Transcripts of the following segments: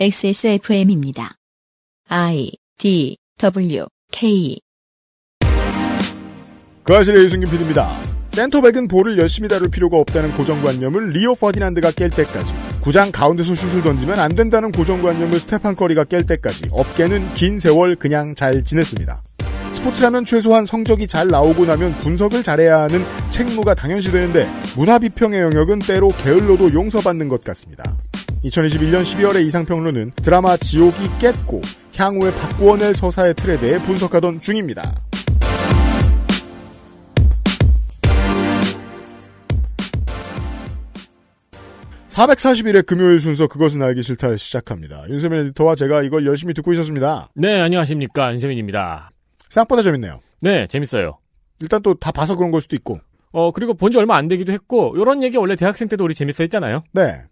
XSFM입니다. I D W K 그 아실의 유승균 PD입니다. 센터백은 볼을 열심히 다룰 필요가 없다는 고정관념을 리오 퍼디난드가 깰 때까지 구장 가운데서 슛을 던지면 안 된다는 고정관념을 스테판 커리가 깰 때까지 업계는 긴 세월 그냥 잘 지냈습니다. 스포츠라면 최소한 성적이 잘 나오고 나면 분석을 잘해야 하는 책무가 당연시 되는데 문화 비평의 영역은 때로 게을러도 용서받는 것 같습니다. 2021년 12월의 이상평론은 드라마 지옥이 깼고 향후에 바꾸어낼 서사의 틀에 대해 분석하던 중입니다. (441회) 금요일 순서 그것은 알기 싫다 시작합니다 윤세민 에디터와 제가 이걸 열심히 듣고 있었습니다 네 안녕하십니까 윤세민입니다 생각보다 재밌네요 네 재밌어요 일단 또 다 봐서 그런 걸 수도 있고 어 그리고 본지 얼마 안 되기도 했고 요런 얘기 원래 대학생 때도 우리 재밌어 했잖아요 네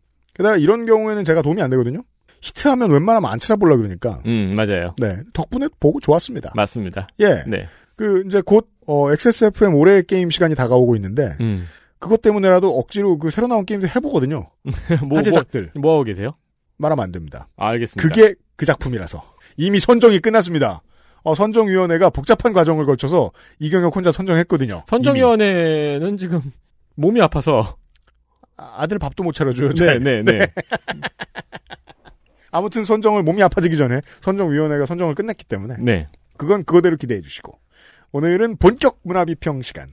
게다가 이런 경우에는 제가 도움이 안 되거든요. 히트하면 웬만하면 안 찾아보려 그러니까. 음, 맞아요. 네. 덕분에 보고 좋았습니다. 맞습니다. 예. 네. 그, 이제 곧, 어, XSFM 올해 게임 시간이 다가오고 있는데, 음. 그것 때문에라도 억지로 그 새로 나온 게임도 해보거든요. 뭐, 화제작들. 뭐, 뭐 하고 계세요? 말하면 안 됩니다. 아, 알겠습니다. 그게 그 작품이라서. 이미 선정이 끝났습니다. 어, 선정위원회가 복잡한 과정을 걸쳐서 이경혁 혼자 선정했거든요. 선정위원회는 이미. 지금 몸이 아파서 아, 아들 밥도 못 차려줘요. 네, 네, 네, 네. 아무튼 선정을 몸이 아파지기 전에 선정위원회가 선정을 끝냈기 때문에 네. 그건 그거대로 기대해 주시고 오늘은 본격 문화 비평 시간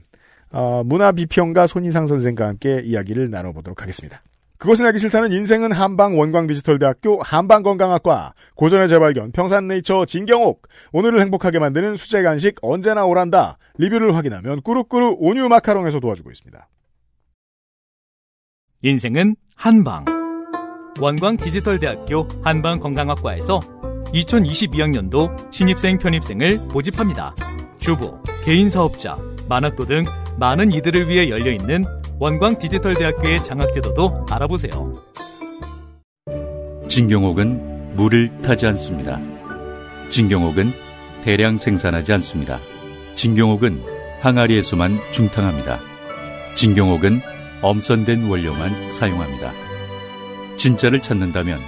어, 문화 비평가 손인상 선생과 함께 이야기를 나눠보도록 하겠습니다. 그것은 하기 싫다는 인생은 한방 원광 디지털대학교 한방건강학과 고전의 재발견 평산네이처 진경옥 오늘을 행복하게 만드는 수제 간식 언제나 오란다 리뷰를 확인하면 꾸룩꾸룩 온유 마카롱에서 도와주고 있습니다. 인생은 한방. 원광 디지털대학교 한방건강학과에서 2022학년도 신입생 편입생을 모집합니다. 주부, 개인사업자, 만학도 등 많은 이들을 위해 열려있는 원광 디지털대학교의 장학제도도 알아보세요. 진경옥은 물을 타지 않습니다. 진경옥은 대량 생산하지 않습니다. 진경옥은 항아리에서만 중탕합니다. 진경옥은 엄선된 원료만 사용합니다. 진짜를 찾는다면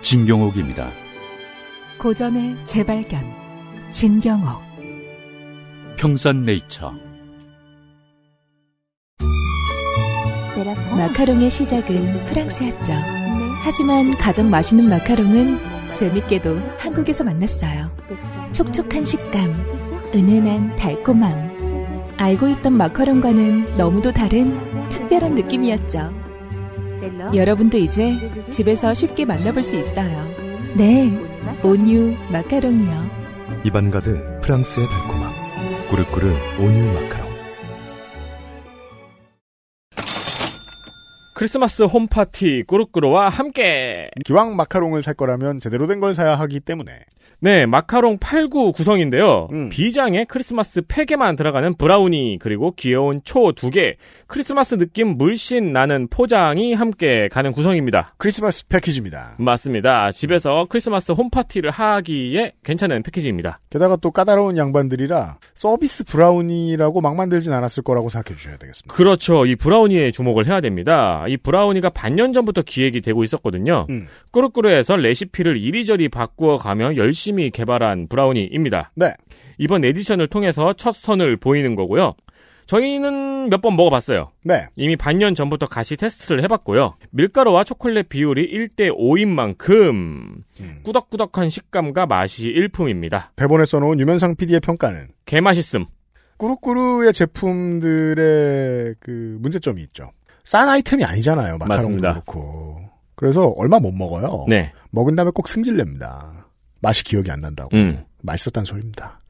진경옥입니다. 고전의 재발견 진경옥 평산네이처 마카롱의 시작은 프랑스였죠. 하지만 가장 맛있는 마카롱은 재밌게도 한국에서 만났어요. 촉촉한 식감, 은은한 달콤함. 알고 있던 마카롱과는 너무도 다른 특별한 느낌이었죠. 여러분도 이제 집에서 쉽게 만나볼 수 있어요. 네, 온유 마카롱이요. 입안 가득 프랑스의 달콤함. 꾸르꾸르 온유 마카롱. 크리스마스 홈파티 꾸르꾸르와 함께 기왕 마카롱을 살 거라면 제대로 된 걸 사야 하기 때문에 네, 마카롱 8 9 구성인데요. 음. 비장의 크리스마스 팩에만 들어가는 브라우니 그리고 귀여운 초 두 개, 크리스마스 느낌 물씬 나는 포장이 함께 가는 구성입니다. 크리스마스 패키지입니다. 맞습니다. 집에서 크리스마스 홈파티를 하기에 괜찮은 패키지입니다. 게다가 또 까다로운 양반들이라 서비스 브라우니라고 막 만들진 않았을 거라고 생각해 주셔야 되겠습니다. 그렇죠. 이 브라우니에 주목을 해야 됩니다. 이 브라우니가 반년 전부터 기획이 되고 있었거든요. 음. 꾸르꾸르에서 레시피를 이리저리 바꾸어 가며 열심히 열심히 개발한 브라우니입니다. 네. 이번 에디션을 통해서 첫 선을 보이는 거고요. 저희는 몇 번 먹어봤어요. 네. 이미 반년 전부터 가시 테스트를 해봤고요. 밀가루와 초콜릿 비율이 1대 5인 만큼 음. 꾸덕꾸덕한 식감과 맛이 일품입니다. 대본에 써놓은 유면상 PD의 평가는 개맛있음. 꾸루꾸루의 제품들의 그 문제점이 있죠. 싼 아이템이 아니잖아요. 마카롱도 맞습니다. 그렇고. 그래서 얼마 못 먹어요. 네. 먹은 다음에 꼭 승질 냅니다. 맛이 기억이 안 난다고. 음. 맛있었다는 소리입니다.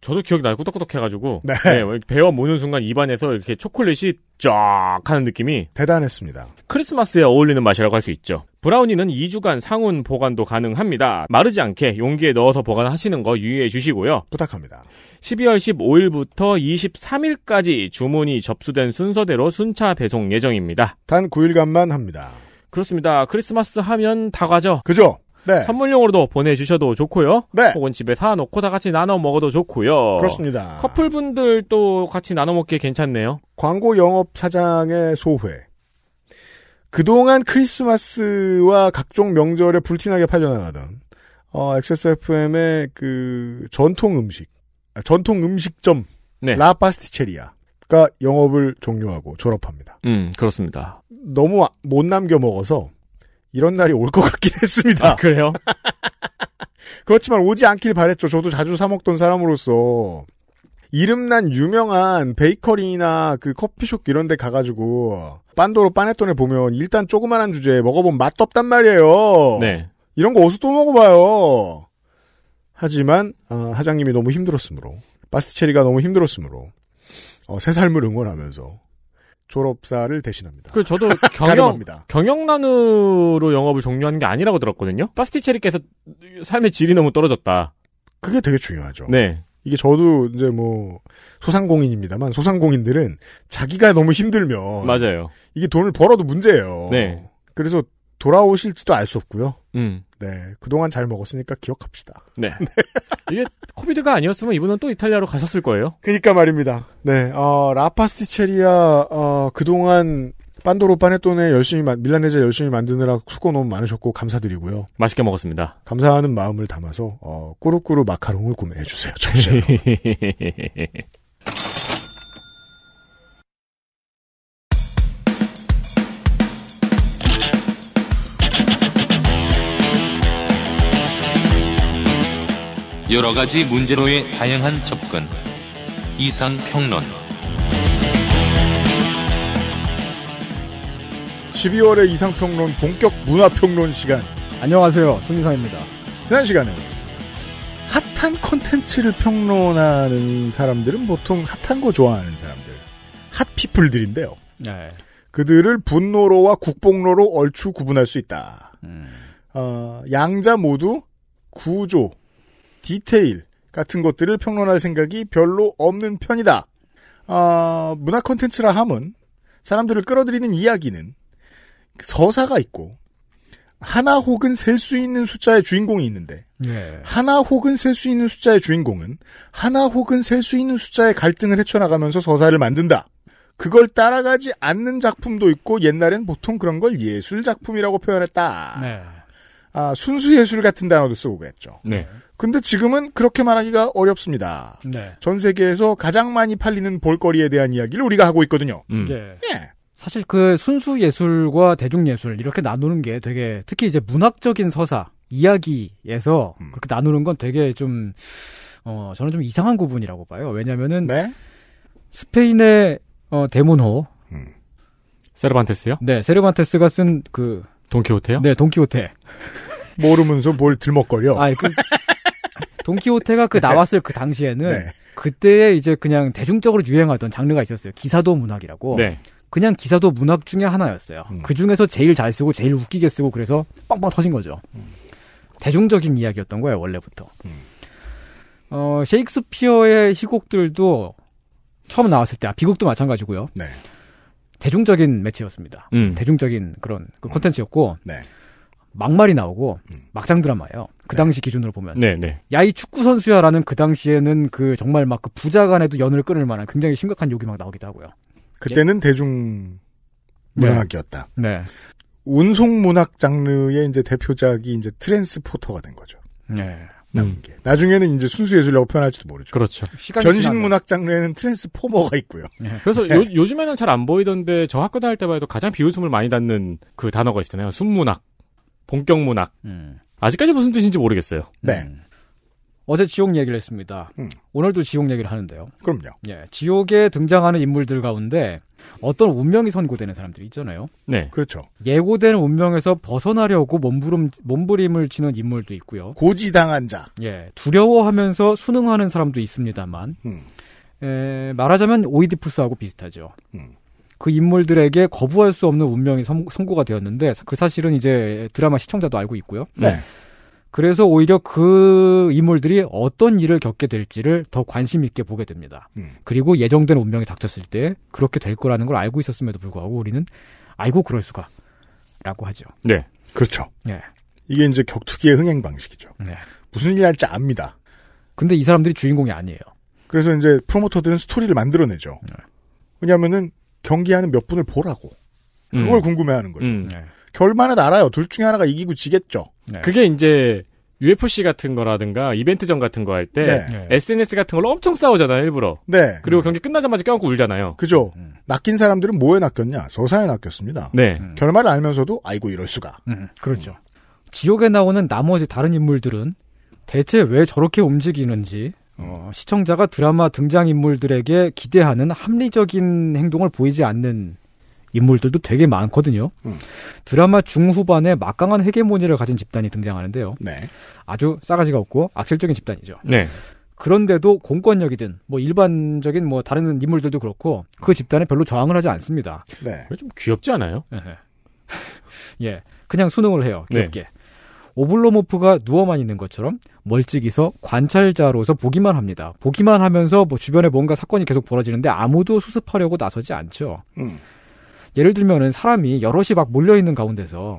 저도 기억이 나요. 꾸덕꾸덕 해가지고. 네. 네. 뭐 배워 모는 순간 입안에서 이렇게 초콜릿이 쫙 하는 느낌이. 대단했습니다. 크리스마스에 어울리는 맛이라고 할 수 있죠. 브라우니는 2주간 상온 보관도 가능합니다. 마르지 않게 용기에 넣어서 보관하시는 거 유의해 주시고요. 부탁합니다. 12월 15일부터 23일까지 주문이 접수된 순서대로 순차 배송 예정입니다. 단 9일간만 합니다. 그렇습니다. 크리스마스 하면 다가죠 그죠? 네. 선물용으로도 보내주셔도 좋고요. 네. 혹은 집에 사놓고 다 같이 나눠 먹어도 좋고요. 그렇습니다. 커플분들도 같이 나눠 먹기에 괜찮네요. 광고 영업 사장의 소회. 그동안 크리스마스와 각종 명절에 불티나게 팔려나가던 어, XSFM의 그 전통 음식, 아, 전통 음식점 네. 라파스티체리아. 가 영업을 종료하고 졸업합니다. 음, 그렇습니다. 너무 아, 못 남겨 먹어서 이런 날이 올 것 같긴 했습니다. 아, 그래요? 그렇지만 오지 않길 바랬죠. 저도 자주 사 먹던 사람으로서 이름난 유명한 베이커리나 그 커피숍 이런 데 가가지고 빤도로 빠냈돈에 보면 일단 조그만한 주제에 먹어본 맛도 없단 말이에요. 네. 이런 거 어디서 또 먹어봐요. 하지만 어, 하장님이 너무 힘들었으므로 바스티체리가 너무 힘들었으므로 어, 새 삶을 응원하면서 졸업사를 대신합니다. 그 저도 경영 경영난으로 영업을 종료하는 게 아니라고 들었거든요. 파스티체리께서 삶의 질이 너무 떨어졌다. 그게 되게 중요하죠. 네. 이게 저도 이제 뭐 소상공인입니다만 소상공인들은 자기가 너무 힘들면 맞아요. 이게 돈을 벌어도 문제예요. 네. 그래서 돌아오실지도 알 수 없고요. 음. 네. 그동안 잘 먹었으니까 기억합시다. 네. 네. 이게 코비드가 아니었으면 이분은 또 이탈리아로 가셨을 거예요. 그니까 말입니다. 네. 어, 라파스티체리아, 어, 그동안 빤도로 파네톤에 열심히, 밀라네제 열심히 만드느라 수고 너무 많으셨고 감사드리고요. 맛있게 먹었습니다. 감사하는 마음을 담아서, 어, 꾸룩꾸룩 마카롱을 구매해주세요. 청취자 여러 가지 문제로의 다양한 접근. 이상 평론. 12월의 이상평론 본격 문화평론 시간. 안녕하세요. 손희상입니다. 지난 시간에 핫한 콘텐츠를 평론하는 사람들은 보통 핫한 거 좋아하는 사람들. 핫피플들인데요. 네. 그들을 분노로와 국뽕로로 얼추 구분할 수 있다. 음. 어, 양자 모두 구조, 디테일 같은 것들을 평론할 생각이 별로 없는 편이다. 어, 문화 콘텐츠라 함은 사람들을 끌어들이는 이야기는 서사가 있고 하나 혹은 셀 수 있는 숫자의 주인공이 있는데 예. 하나 혹은 셀 수 있는 숫자의 주인공은 하나 혹은 셀 수 있는 숫자의 갈등을 헤쳐나가면서 서사를 만든다. 그걸 따라가지 않는 작품도 있고 옛날엔 보통 그런 걸 예술 작품이라고 표현했다. 네. 아, 순수 예술 같은 단어도 쓰고 그랬죠. 네. 근데 지금은 그렇게 말하기가 어렵습니다. 네. 전 세계에서 가장 많이 팔리는 볼거리에 대한 이야기를 우리가 하고 있거든요. 음. 네. 예. 사실 그 순수 예술과 대중 예술 이렇게 나누는 게 되게 특히 이제 문학적인 서사 이야기에서 음. 그렇게 나누는 건 되게 좀 어, 저는 좀 이상한 구분이라고 봐요. 왜냐면은 네? 스페인의 어, 대문호 음. 세르반테스요? 네, 세르반테스가 쓴 그 돈키호테요? 네, 돈키호테. 모르면서 뭘 들먹거려. 아, 그 돈키호테가 그 네. 나왔을 그 당시에는 네. 그때 이제 그냥 대중적으로 유행하던 장르가 있었어요. 기사도 문학이라고. 네. 그냥 기사도 문학 중에 하나였어요. 음. 그 중에서 제일 잘 쓰고 제일 웃기게 쓰고 그래서 빵빵 터진 거죠. 음. 대중적인 이야기였던 거예요 원래부터. 음. 어 셰익스피어의 희곡들도 처음 나왔을 때 아, 비곡도 마찬가지고요. 네. 대중적인 매체였습니다. 음. 대중적인 그런 그 음. 콘텐츠였고 네. 막말이 나오고 음. 막장 드라마예요. 그 네. 당시 기준으로 보면. 네, 네. 야이 축구 선수야라는 그 당시에는 그 정말 막 그 부자간에도 연을 끊을 만한 굉장히 심각한 욕이 막 나오기도 하고요. 그때는 대중 네. 문학이었다. 네. 운송 문학 장르의 이제 대표작이 이제 트랜스포터가 된 거죠. 네. 남은 음. 나중에는 이제 순수예술이라고 표현할지도 모르죠. 그렇죠. 변신문학 장르에는 트랜스포머가 있고요. 네. 그래서 네. 요, 요즘에는 잘 안 보이던데 저 학교 다닐 때만 해도 가장 비웃음을 많이 닿는그 단어가 있잖아요. 순문학. 본격 문학. 음. 아직까지 무슨 뜻인지 모르겠어요. 네. 네. 어제 지옥 얘기를 했습니다. 음. 오늘도 지옥 얘기를 하는데요. 그럼요. 예, 지옥에 등장하는 인물들 가운데 어떤 운명이 선고되는 사람들이 있잖아요. 네. 그렇죠. 예고된 운명에서 벗어나려고 몸부림, 몸부림을 치는 인물도 있고요. 고지당한 자. 예. 두려워하면서 순응하는 사람도 있습니다만, 음. 예, 말하자면 오이디푸스하고 비슷하죠. 음. 그 인물들에게 거부할 수 없는 운명이 선, 고가 되었는데 그 사실은 이제 드라마 시청자도 알고 있고요. 네. 네. 그래서 오히려 그 인물들이 어떤 일을 겪게 될지를 더 관심 있게 보게 됩니다. 음. 그리고 예정된 운명이 닥쳤을 때 그렇게 될 거라는 걸 알고 있었음에도 불구하고 우리는 아이고 그럴 수가라고 하죠. 네, 그렇죠. 네. 이게 이제 격투기의 흥행 방식이죠. 네. 무슨 일이 할지 압니다. 근데 이 사람들이 주인공이 아니에요. 그래서 이제 프로모터들은 스토리를 만들어내죠. 네. 왜냐하면은 경기하는 몇 분을 보라고. 그걸 음. 궁금해하는 거죠. 음. 네. 결말은 알아요. 둘 중에 하나가 이기고 지겠죠. 네. 그게 이제 UFC 같은 거라든가 이벤트전 같은 거 할때 네. SNS 네. 같은 걸로 엄청 싸우잖아요, 일부러. 네. 그리고 경기 끝나자마자 껴안고 울잖아요. 그죠. 음. 낚인 사람들은 뭐에 낚였냐? 서사에 낚였습니다. 네. 음. 결말을 알면서도 아이고 이럴 수가. 음. 음. 그렇죠. 지옥에 나오는 나머지 다른 인물들은 대체 왜 저렇게 움직이는지 어, 시청자가 드라마 등장인물들에게 기대하는 합리적인 행동을 보이지 않는 인물들도 되게 많거든요. 음. 드라마 중후반에 막강한 헤게모니를 가진 집단이 등장하는데요. 네. 아주 싸가지가 없고 악질적인 집단이죠. 네. 그런데도 공권력이든 뭐 일반적인 뭐 다른 인물들도 그렇고 그 집단에 별로 저항을 하지 않습니다. 네. 좀 귀엽지 않아요? 예. 그냥 순응을 해요. 네. 귀엽게. 오블로모프가 누워만 있는 것처럼 멀찍이서 관찰자로서 보기만 합니다. 보기만 하면서 뭐 주변에 뭔가 사건이 계속 벌어지는데 아무도 수습하려고 나서지 않죠. 음. 예를 들면은 사람이 여럿이 막 몰려있는 가운데서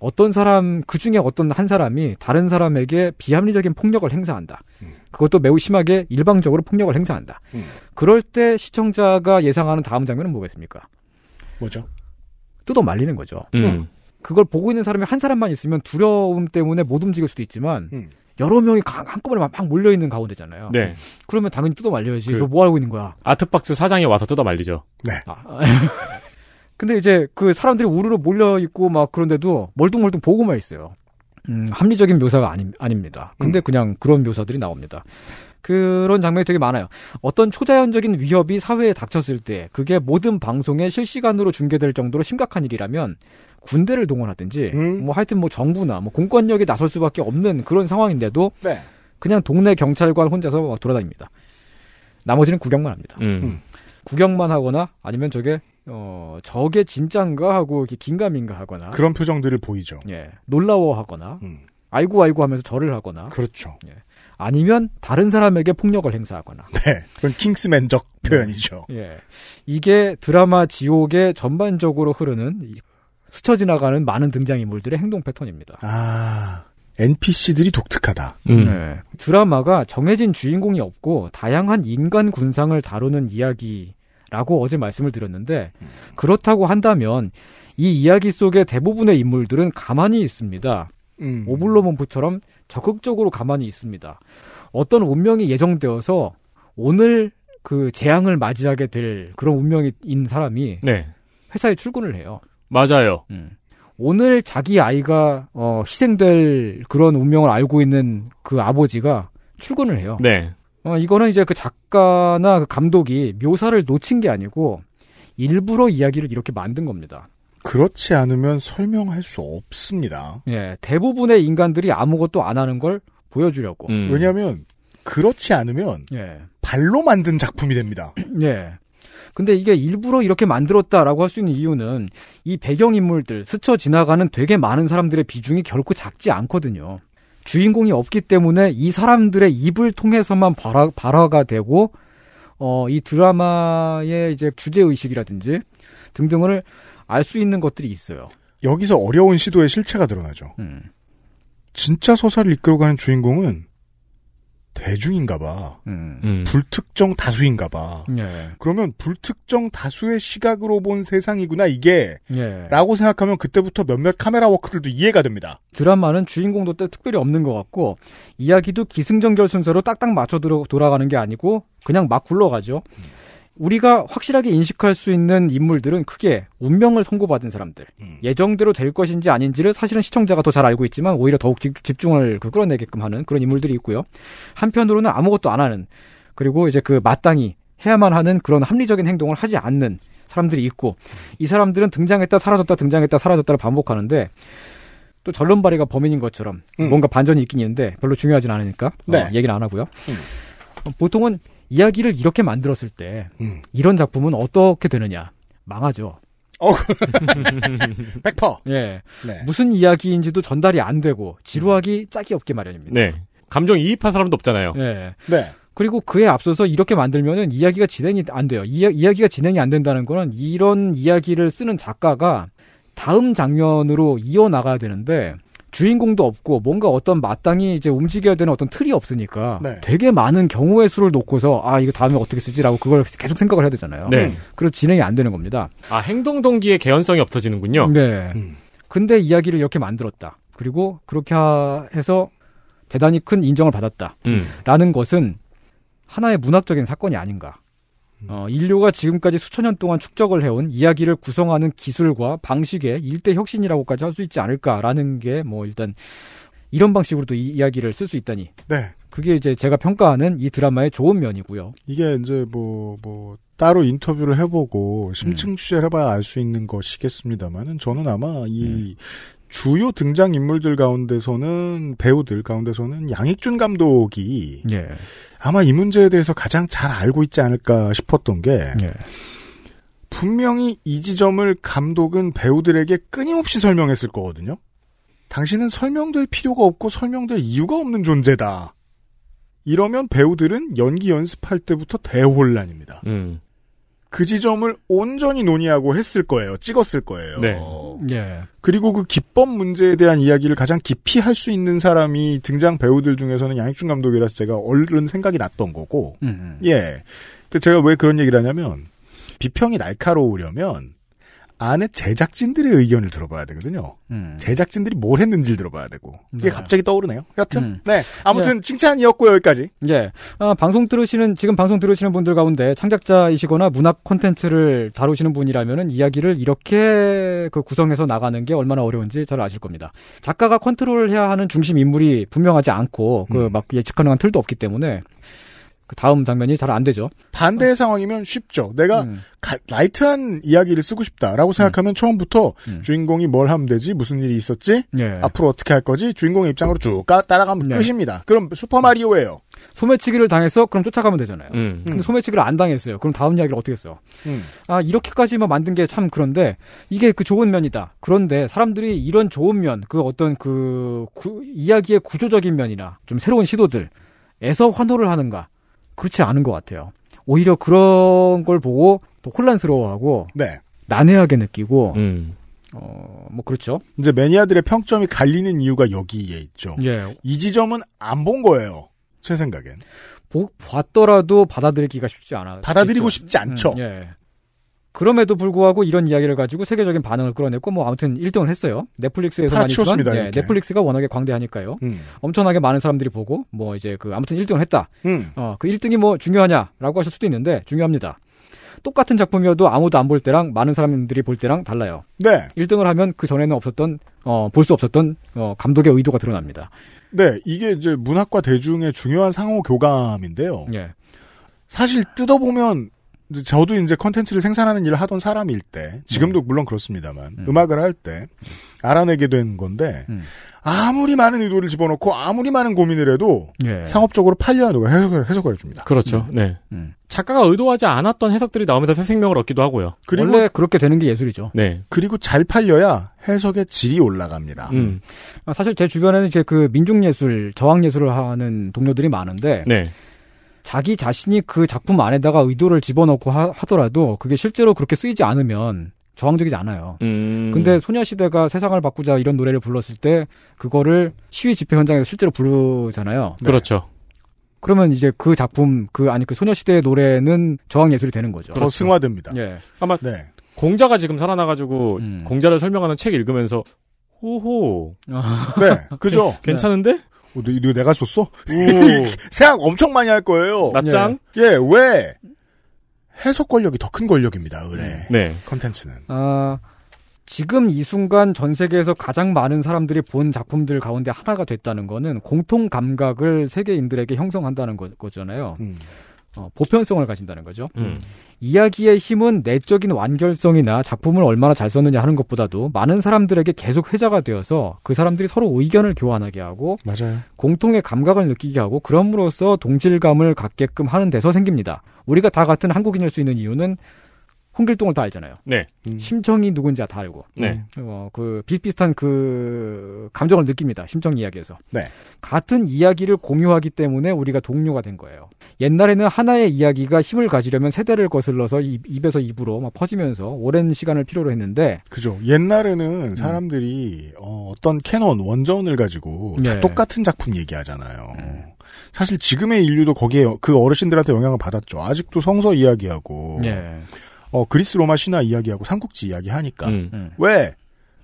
어떤 사람, 그 중에 어떤 한 사람이 다른 사람에게 비합리적인 폭력을 행사한다. 음. 그것도 매우 심하게 일방적으로 폭력을 행사한다. 음. 그럴 때 시청자가 예상하는 다음 장면은 뭐겠습니까? 뭐죠? 뜯어 말리는 거죠. 음. 네. 그걸 보고 있는 사람이 한 사람만 있으면 두려움 때문에 못 움직일 수도 있지만 음. 여러 명이 한꺼번에 막 몰려 있는 가운데잖아요. 네. 그러면 당연히 뜯어 말려야지. 그, 이거 뭐 하고 있는 거야? 아트박스 사장이 와서 뜯어 말리죠. 네. 아, 근데 이제 그 사람들이 우르르 몰려 있고 막 그런데도 멀뚱멀뚱 보고만 있어요. 음, 합리적인 묘사가 아니, 아닙니다. 근데 음. 그냥 그런 묘사들이 나옵니다. 그런 장면이 되게 많아요. 어떤 초자연적인 위협이 사회에 닥쳤을 때, 그게 모든 방송에 실시간으로 중계될 정도로 심각한 일이라면, 군대를 동원하든지 음. 뭐 하여튼 뭐 정부나 뭐 공권력이 나설 수밖에 없는 그런 상황인데도 네. 그냥 동네 경찰관 혼자서 막 돌아다닙니다. 나머지는 구경만 합니다. 음. 음. 구경만 하거나 아니면 저게 어 저게 진짠가 하고 이렇게 긴가민가 하거나 그런 표정들을 보이죠. 예, 놀라워하거나 음. 아이고 아이고 하면서 절을 하거나 그렇죠. 예, 아니면 다른 사람에게 폭력을 행사하거나. 네, 그건 킹스맨적 네. 표현이죠. 예, 이게 드라마 지옥의 전반적으로 흐르는 스쳐 지나가는 많은 등장인물들의 행동 패턴입니다. 아, NPC들이 독특하다. 음. 네. 드라마가 정해진 주인공이 없고 다양한 인간 군상을 다루는 이야기라고 어제 말씀을 드렸는데 그렇다고 한다면 이 이야기 속의 대부분의 인물들은 가만히 있습니다. 음. 오블로몬프처럼 적극적으로 가만히 있습니다. 어떤 운명이 예정되어서 오늘 그 재앙을 맞이하게 될 그런 운명인 사람이 네. 회사에 출근을 해요. 맞아요. 음. 오늘 자기 아이가 어, 희생될 그런 운명을 알고 있는 그 아버지가 출근을 해요. 네. 어, 이거는 이제 그 작가나 그 감독이 묘사를 놓친 게 아니고 일부러 이야기를 이렇게 만든 겁니다. 그렇지 않으면 설명할 수 없습니다. 예, 대부분의 인간들이 아무것도 안 하는 걸 보여주려고. 음. 왜냐하면 그렇지 않으면 예. 발로 만든 작품이 됩니다. 예. 근데 이게 일부러 이렇게 만들었다라고 할 수 있는 이유는 이 배경 인물들 스쳐 지나가는 되게 많은 사람들의 비중이 결코 작지 않거든요. 주인공이 없기 때문에 이 사람들의 입을 통해서만 발화, 발화가 되고 어, 이 드라마의 이제 주제 의식이라든지 등등을 알 수 있는 것들이 있어요. 여기서 어려운 시도의 실체가 드러나죠. 음. 진짜 소설을 이끌어가는 주인공은 대중인가 봐. 음. 음. 불특정 다수인가 봐. 예. 그러면 불특정 다수의 시각으로 본 세상이구나, 이게. 예. 라고 생각하면 그때부터 몇몇 카메라 워크들도 이해가 됩니다. 드라마는 주인공도 때 특별히 없는 것 같고, 이야기도 기승전결 순서로 딱딱 맞춰 돌아가는 게 아니고, 그냥 막 굴러가죠. 음. 우리가 확실하게 인식할 수 있는 인물들은 크게 운명을 선고받은 사람들, 음. 예정대로 될 것인지 아닌지를 사실은 시청자가 더 잘 알고 있지만 오히려 더욱 집, 집중을 그 끌어내게끔 하는 그런 인물들이 있고요. 한편으로는 아무것도 안 하는 그리고 이제 그 마땅히 해야만 하는 그런 합리적인 행동을 하지 않는 사람들이 있고 이 사람들은 등장했다 사라졌다 등장했다 사라졌다를 반복하는데 또절론발의가 범인인 것처럼 음. 뭔가 반전이 있긴 있는데 별로 중요하진 않으니까 어, 네. 어, 얘기는 안 하고요. 음. 보통은 이야기를 이렇게 만들었을 때 음. 이런 작품은 어떻게 되느냐 망하죠. 어. 백퍼. 예. 네. 무슨 이야기인지도 전달이 안 되고 지루하기 음. 짝이 없게 마련입니다. 네. 감정 이입한 사람도 없잖아요. 예. 네. 그리고 그에 앞서서 이렇게 만들면은 이야기가 진행이 안 돼요. 이야, 이야기가 진행이 안 된다는 거는 이런 이야기를 쓰는 작가가 다음 장면으로 이어나가야 되는데 주인공도 없고 뭔가 어떤 마땅히 이제 움직여야 되는 어떤 틀이 없으니까 네. 되게 많은 경우의 수를 놓고서 아 이거 다음에 어떻게 쓰지라고 그걸 계속 생각을 해야 되잖아요. 네. 음. 그래서 진행이 안 되는 겁니다. 아 행동 동기의 개연성이 없어지는군요. 네. 음. 근데 이야기를 이렇게 만들었다. 그리고 그렇게 해서 대단히 큰 인정을 받았다. 음. 라는 것은 하나의 문학적인 사건이 아닌가. 어, 인류가 지금까지 수천 년 동안 축적을 해온 이야기를 구성하는 기술과 방식의 일대 혁신이라고까지 할 수 있지 않을까라는 게 뭐 일단 이런 방식으로도 이 이야기를 쓸 수 있다니. 네. 그게 이제 제가 평가하는 이 드라마의 좋은 면이고요. 이게 이제 뭐, 뭐, 따로 인터뷰를 해보고 심층 음. 취재를 해봐야 알 수 있는 것이겠습니다만은 저는 아마 이 음. 주요 등장 인물들 가운데서는 배우들 가운데서는 양익준 감독이 예. 아마 이 문제에 대해서 가장 잘 알고 있지 않을까 싶었던 게 예. 분명히 이 지점을 감독은 배우들에게 끊임없이 설명했을 거거든요. 당신은 설명될 필요가 없고 설명될 이유가 없는 존재다. 이러면 배우들은 연기 연습할 때부터 대혼란입니다. 음. 그 지점을 온전히 논의하고 했을 거예요. 찍었을 거예요. 네. 네. 그리고 그 기법 문제에 대한 이야기를 가장 깊이 할 수 있는 사람이 등장 배우들 중에서는 양익준 감독이라서 제가 얼른 생각이 났던 거고. 음. 음. 예. 제가 왜 그런 얘기를 하냐면 비평이 날카로우려면 안에 제작진들의 의견을 들어봐야 되거든요. 음. 제작진들이 뭘 했는지를 들어봐야 되고 이게 네. 갑자기 떠오르네요. 여튼 음. 네 아무튼 예. 칭찬이었고요 여기까지. 예 어, 방송 들으시는 지금 방송 들으시는 분들 가운데 창작자이시거나 문학 콘텐츠를 다루시는 분이라면 이야기를 이렇게 그 구성해서 나가는 게 얼마나 어려운지 잘 아실 겁니다. 작가가 컨트롤해야 하는 중심 인물이 분명하지 않고 그막 음. 예측 가능한 틀도 없기 때문에 그 다음 장면이 잘 안 되죠. 반대의 어. 상황이면 쉽죠. 내가 음. 가, 라이트한 이야기를 쓰고 싶다라고 생각하면 음. 처음부터 음. 주인공이 뭘 하면 되지, 무슨 일이 있었지, 예. 앞으로 어떻게 할 거지, 주인공의 입장으로 쭉 따라가면 예. 끝입니다. 그럼 슈퍼마리오예요. 소매치기를 당해서 그럼 쫓아가면 되잖아요. 음. 근데 음. 소매치기를 안 당했어요. 그럼 다음 이야기를 어떻게 했어? 써? 음. 아 이렇게까지만 뭐 만든 게 참 그런데 이게 그 좋은 면이다. 그런데 사람들이 이런 좋은 면, 그 어떤 그 구, 이야기의 구조적인 면이나 좀 새로운 시도들에서 환호를 하는가? 그렇지 않은 것 같아요. 오히려 그런 걸 보고 또 혼란스러워하고 네. 난해하게 느끼고 음. 어, 뭐 그렇죠. 이제 매니아들의 평점이 갈리는 이유가 여기에 있죠. 예. 이 지점은 안 본 거예요. 제 생각엔. 보, 봤더라도 받아들이기가 쉽지 않아. 요 받아들이고 싶지 않죠. 음, 예. 그럼에도 불구하고 이런 이야기를 가지고 세계적인 반응을 끌어냈고 뭐 아무튼 1등을 했어요. 넷플릭스에서 많이 치웠 예, 넷플릭스가 워낙에 광대하니까요. 음. 엄청나게 많은 사람들이 보고 뭐 이제 그 아무튼 1등을 했다. 음. 어, 그 1등이 뭐 중요하냐라고 하실 수도 있는데 중요합니다. 똑같은 작품이어도 아무도 안 볼 때랑 많은 사람들이 볼 때랑 달라요. 네. 1등을 하면 그 전에는 없었던 어, 볼 수 없었던 어, 감독의 의도가 드러납니다. 네, 이게 이제 문학과 대중의 중요한 상호 교감인데요. 예. 사실 뜯어보면 저도 이제 컨텐츠를 생산하는 일을 하던 사람일 때, 지금도 음. 물론 그렇습니다만, 음. 악을 할 때, 알아내게 된 건데, 음. 아무리 많은 의도를 집어넣고, 아무리 많은 고민을 해도, 예. 상업적으로 팔려야 누가 해석을, 해석을 해줍니다. 그렇죠. 음. 네. 음. 작가가 의도하지 않았던 해석들이 나오면서 새 생명을 얻기도 하고요. 그리고, 원래 그렇게 되는 게 예술이죠. 네. 그리고 잘 팔려야 해석의 질이 올라갑니다. 음. 사실 제 주변에는 이제 그 민중예술, 저항예술을 하는 동료들이 많은데, 네. 자기 자신이 그 작품 안에다가 의도를 집어넣고 하, 하더라도 그게 실제로 그렇게 쓰이지 않으면 저항적이지 않아요. 음. 근데 소녀시대가 세상을 바꾸자 이런 노래를 불렀을 때 그거를 시위 집회 현장에서 실제로 부르잖아요. 네. 그렇죠. 그러면 이제 그 작품 그 아니 그 소녀시대의 노래는 저항 예술이 되는 거죠. 그렇죠. 더 그렇죠. 승화됩니다. 예. 아마 네. 공자가 지금 살아나가지고 음. 공자를 설명하는 책 읽으면서 호호 아. 네, 그죠. 괜찮은데? 네. 어, 너, 너 내가 썼어? 생각 엄청 많이 할 거예요. 납장? 예. 예, 왜? 해석 권력이 더 큰 권력입니다, 의뢰. 음. 네. 네. 컨텐츠는. 아, 지금 이 순간 전 세계에서 가장 많은 사람들이 본 작품들 가운데 하나가 됐다는 거는 공통 감각을 세계인들에게 형성한다는 거, 잖아요 음. 어, 보편성을 가진다는 거죠. 음. 이야기의 힘은 내적인 완결성이나 작품을 얼마나 잘 썼느냐 하는 것보다도 많은 사람들에게 계속 회자가 되어서 그 사람들이 서로 의견을 교환하게 하고 맞아요. 공통의 감각을 느끼게 하고 그럼으로써 동질감을 갖게끔 하는 데서 생깁니다. 우리가 다 같은 한국인일 수 있는 이유는 홍길동을 다 알잖아요. 네. 음. 심청이 누군지 다 알고. 네. 어, 그 비슷비슷한 그 감정을 느낍니다. 심청 이야기에서. 네. 같은 이야기를 공유하기 때문에 우리가 동료가 된 거예요. 옛날에는 하나의 이야기가 힘을 가지려면 세대를 거슬러서 입, 에서 입으로 막 퍼지면서 오랜 시간을 필요로 했는데. 그죠. 옛날에는 음. 사람들이 음. 어, 떤 캐논, 원전을 가지고 다 네. 똑같은 작품 얘기하잖아요. 음. 사실 지금의 인류도 거기에 그 어르신들한테 영향을 받았죠. 아직도 성서 이야기하고. 네. 어, 그리스 로마 신화 이야기하고 삼국지 이야기 하니까 음. 음, 왜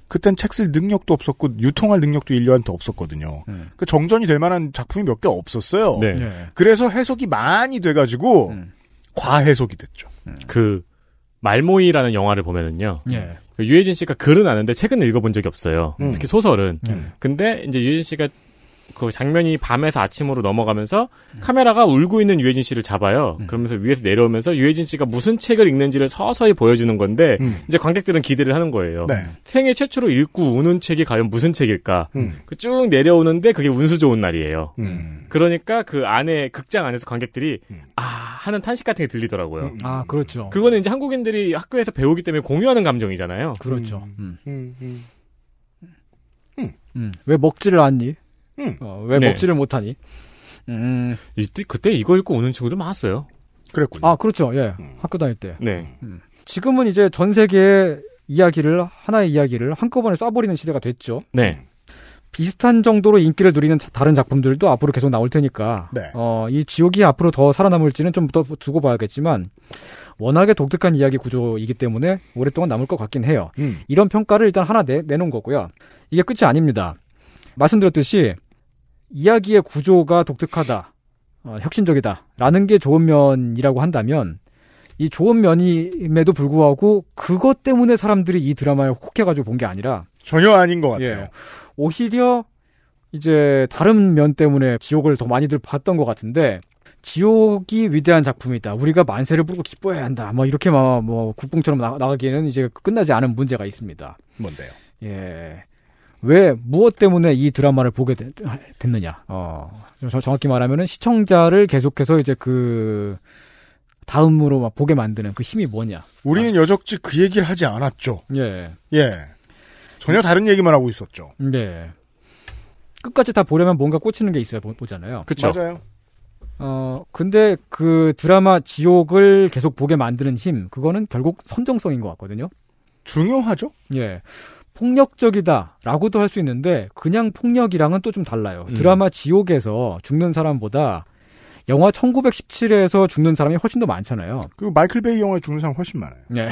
그땐 책 쓸 능력도 없었고 유통할 능력도 인류한테 없었거든요. 음. 그 정전이 될 만한 작품이 몇 개 없었어요. 네. 네. 그래서 해석이 많이 돼가지고 음. 과해석이 됐죠. 음. 그 말모이라는 영화를 보면은요. 네. 유해진 씨가 글은 아는데 책은 읽어본 적이 없어요. 특히 소설은. 근데 이제 유해진 씨가 그 장면이 밤에서 아침으로 넘어가면서 음. 카메라가 울고 있는 유해진 씨를 잡아요. 음. 그러면서 위에서 내려오면서 유해진 씨가 무슨 책을 읽는지를 서서히 보여주는 건데 음. 이제 관객들은 기대를 하는 거예요. 네. 생애 최초로 읽고 우는 책이 과연 무슨 책일까? 음. 그 쭉 내려오는데 그게 운수 좋은 날이에요. 음. 그러니까 그 안에 극장 안에서 관객들이 음. 아 하는 탄식 같은 게 들리더라고요. 아 그렇죠. 그거는 이제 한국인들이 학교에서 배우기 때문에 공유하는 감정이잖아요. 그렇죠. 왜 먹지를 않니? 음. 어, 왜 네. 먹지를 못하니? 음. 이때 그때 이거 읽고 우는 친구들 많았어요. 그랬군요. 아 그렇죠. 예, 음. 학교 다닐 때. 네. 음. 지금은 이제 전 세계의 이야기를 하나의 이야기를 한꺼번에 쏴버리는 시대가 됐죠. 네. 비슷한 정도로 인기를 누리는 자, 다른 작품들도 앞으로 계속 나올 테니까 네. 어, 이 지옥이 앞으로 더 살아남을지는 좀 더 두고 봐야겠지만 워낙에 독특한 이야기 구조이기 때문에 오랫동안 남을 것 같긴 해요. 음. 이런 평가를 일단 하나 내, 내놓은 거고요. 이게 끝이 아닙니다. 말씀드렸듯이 이야기의 구조가 독특하다, 어, 혁신적이다라는 게 좋은 면이라고 한다면 이 좋은 면임에도 불구하고 그것 때문에 사람들이 이드라마에 혹해가지고 본 게 아니라 전혀 아닌 것 같아요. 예, 오히려 이제 다른 면 때문에 지옥을 더 많이들 봤던 것 같은데 지옥이 위대한 작품이다. 우리가 만세를 부르고 기뻐해야 한다. 뭐 이렇게 막뭐 국뽕처럼 나가기에는 이제 끝나지 않은 문제가 있습니다. 뭔데요? 예. 왜 무엇 때문에 이 드라마를 보게 되, 됐느냐? 어, 저 정확히 말하면은 시청자를 계속해서 이제 그 다음으로 막 보게 만드는 그 힘이 뭐냐? 우리는 아. 여적지 그 얘기를 하지 않았죠. 예, 예, 전혀 다른 얘기만 하고 있었죠. 네, 끝까지 다 보려면 뭔가 꽂히는 게 있어야 보, 잖아요 그렇죠. 맞아요. 어, 근데 그 드라마 지옥을 계속 보게 만드는 힘, 그거는 결국 선정성인 것 같거든요. 중요하죠? 예. 폭력적이다라고도 할 수 있는데 그냥 폭력이랑은 또 좀 달라요. 음. 드라마 지옥에서 죽는 사람보다 영화 1917에서 죽는 사람이 훨씬 더 많잖아요. 그 마이클 베이 영화에 죽는 사람 훨씬 많아요. 네.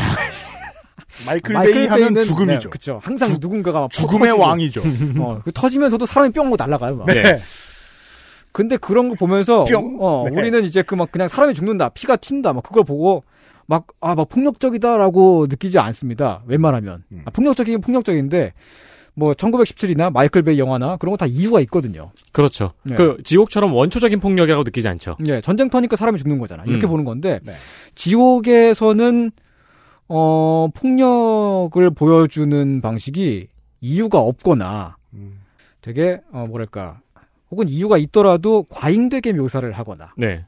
마이클, 마이클 베이 하면 베이는, 죽음이죠. 네, 그렇죠. 항상 주, 누군가가 죽음의 퍼지고. 왕이죠. 어, 그 터지면서도 사람이 뿅 하고 날아가요. 막. 네. 네. 근데 그런 거 보면서 어, 네. 우리는 이제 그 막 그냥 사람이 죽는다, 피가 튄다, 막 그걸 보고 막, 아, 막 폭력적이다라고 느끼지 않습니다. 웬만하면. 음. 아, 폭력적이긴 폭력적인데, 뭐, 1917이나 마이클 베이 영화나 그런 거 다 이유가 있거든요. 그렇죠. 네. 그, 지옥처럼 원초적인 폭력이라고 느끼지 않죠. 예, 네, 전쟁터니까 사람이 죽는 거잖아. 이렇게 음. 보는 건데, 네. 지옥에서는, 어, 폭력을 보여주는 방식이 이유가 없거나, 음. 되게, 어, 뭐랄까, 혹은 이유가 있더라도 과잉되게 묘사를 하거나, 네.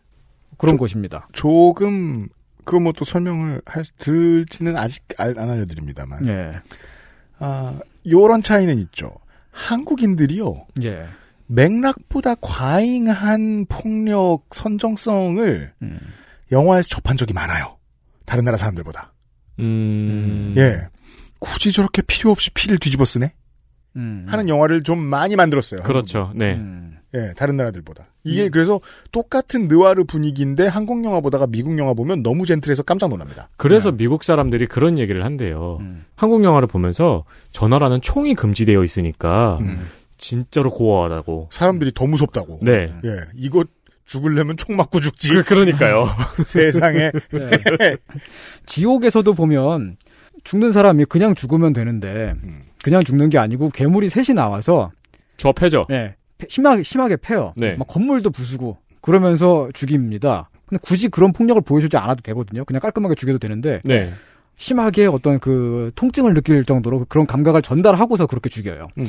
그런 조, 곳입니다. 조금 그거뭐또 설명을 할, 들지는 아직 안 알려드립니다만. 예. 아, 요런 차이는 있죠. 한국인들이요. 예. 맥락보다 과잉한 폭력 선정성을 음. 영화에서 접한 적이 많아요. 다른 나라 사람들보다. 음. 예. 굳이 저렇게 필요 없이 피를 뒤집어 쓰네? 음. 하는 영화를 좀 많이 만들었어요. 그렇죠. 한국은. 네. 음. 예, 다른 나라들보다. 이게 음. 그래서 똑같은 느와르 분위기인데 한국 영화 보다가 미국 영화 보면 너무 젠틀해서 깜짝 놀랍니다. 그래서 네. 미국 사람들이 그런 얘기를 한대요. 음. 한국 영화를 보면서 전화라는 총이 금지되어 있으니까 음. 진짜로 고아하다고. 사람들이 더 무섭다고. 네. 예, 이거 죽을려면 총 맞고 죽지. 그, 러니까요 세상에. 네. 예. 지옥에서도 보면 죽는 사람이 그냥 죽으면 되는데 음. 그냥 죽는 게 아니고 괴물이 셋이 나와서 접해져. 네. 예, 심하게 심하게 패요. 네. 막 건물도 부수고 그러면서 죽입니다. 근데 굳이 그런 폭력을 보여주지 않아도 되거든요. 그냥 깔끔하게 죽여도 되는데 네. 심하게 어떤 그 통증을 느낄 정도로 그런 감각을 전달하고서 그렇게 죽여요. 음.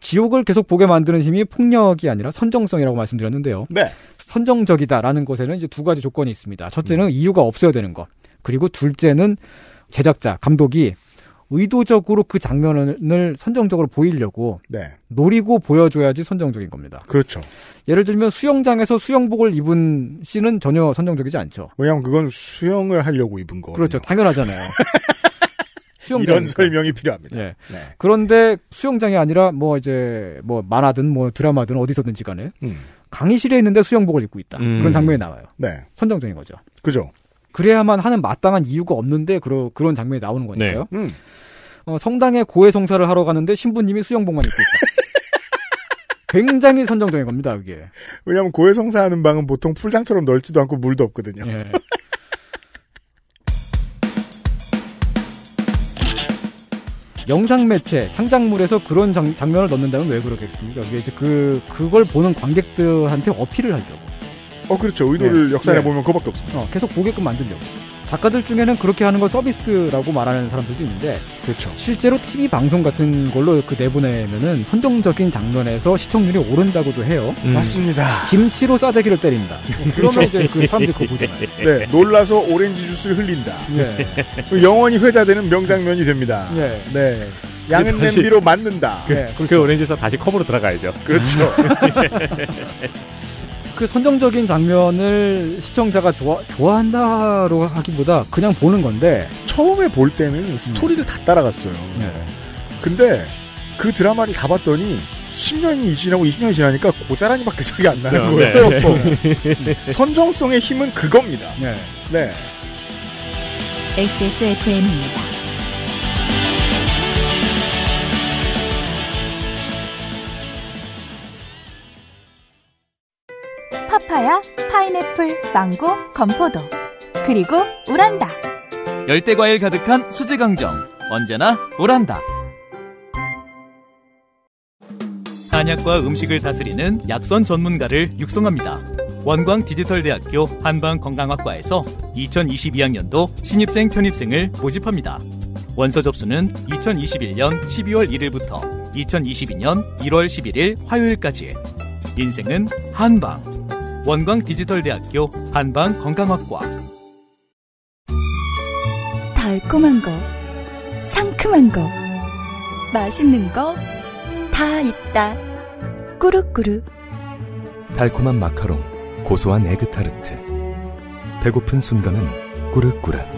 지옥을 계속 보게 만드는 힘이 폭력이 아니라 선정성이라고 말씀드렸는데요. 네. 선정적이다라는 것에는 이제 두 가지 조건이 있습니다. 첫째는 음. 이유가 없어야 되는 것. 그리고 둘째는 제작자, 감독이 의도적으로 그 장면을 선정적으로 보이려고 네. 노리고 보여줘야지 선정적인 겁니다. 그렇죠. 예를 들면 수영장에서 수영복을 입은 씨는 전혀 선정적이지 않죠. 왜냐하면 그건 수영을 하려고 입은 거. 예요 그렇죠. 당연하잖아요. 수영장 이런 설명이 필요합니다. 네. 네. 그런데 수영장이 아니라 뭐 이제 뭐 만화든 뭐 드라마든 어디서든지간에 음. 강의실에 있는데 수영복을 입고 있다. 음. 그런 장면이 나와요. 네. 선정적인 거죠. 그죠. 그래야만 하는 마땅한 이유가 없는데 그러, 그런 장면이 나오는 거니까요. 네. 음. 어, 성당에 고해성사를 하러 가는데 신부님이 수영복만 입고 있다. 굉장히 선정적인 겁니다, 여게 왜냐면 하 고해성사 하는 방은 보통 풀장처럼 넓지도 않고 물도 없거든요. 예. 영상 매체, 창작물에서 그런 장, 면을 넣는다면 왜 그러겠습니까? 이게 이제 그, 그걸 보는 관객들한테 어필을 하려고. 어, 그렇죠. 의도를 예. 역사에 예. 보면 그거밖에 없습니다. 어, 계속 보게끔 만들려고. 작가들 중에는 그렇게 하는 걸 서비스라고 말하는 사람들도 있는데 그렇죠. 실제로 TV 방송 같은 걸로 그 내보내면은 선정적인 장면에서 시청률이 오른다고도 해요. 음. 맞습니다. 김치로 싸대기를 때린다. 그러면 이제 그 사람들이 그거 보잖아요. 네, 놀라서 오렌지 주스를 흘린다. 네. 그 영원히 회자되는 명장면이 됩니다. 네. 네. 양은 냄비로 맞는다. 네, 그, 네, 그렇죠. 그 오렌지에서 다시 컵으로 들어가야죠. 그렇죠. 그 선정적인 장면을 시청자가 좋아, 좋아한다로 하기보다 그냥 보는 건데 처음에 볼 때는 음. 스토리를 음. 다 따라갔어요. 네. 근데 그 드라마를 가 봤더니 10년이 지나고 20년이 지나니까 고자란이 밖에 생각이 안 나는 네. 거예요. 네. 네. 선정성의 힘은 그겁니다. 네. 네. XSFM입니다. 파파야, 파인애플, 망고, 건포도 그리고 우란다 열대 과일 가득한 수제강정 언제나 우란다 한약과 음식을 다스리는 약선 전문가를 육성합니다. 원광 디지털대학교 한방건강학과에서 2022학년도 신입생 편입생을 모집합니다. 원서 접수는 2021년 12월 1일부터 2022년 1월 11일 화요일까지. 인생은 한방. 원광 디지털대학교 한방 건강학과 달콤한 거, 상큼한 거, 맛있는 거 다 있다. 꾸룩꾸룩. 달콤한 마카롱, 고소한 에그타르트. 배고픈 순간은 꾸룩꾸룩.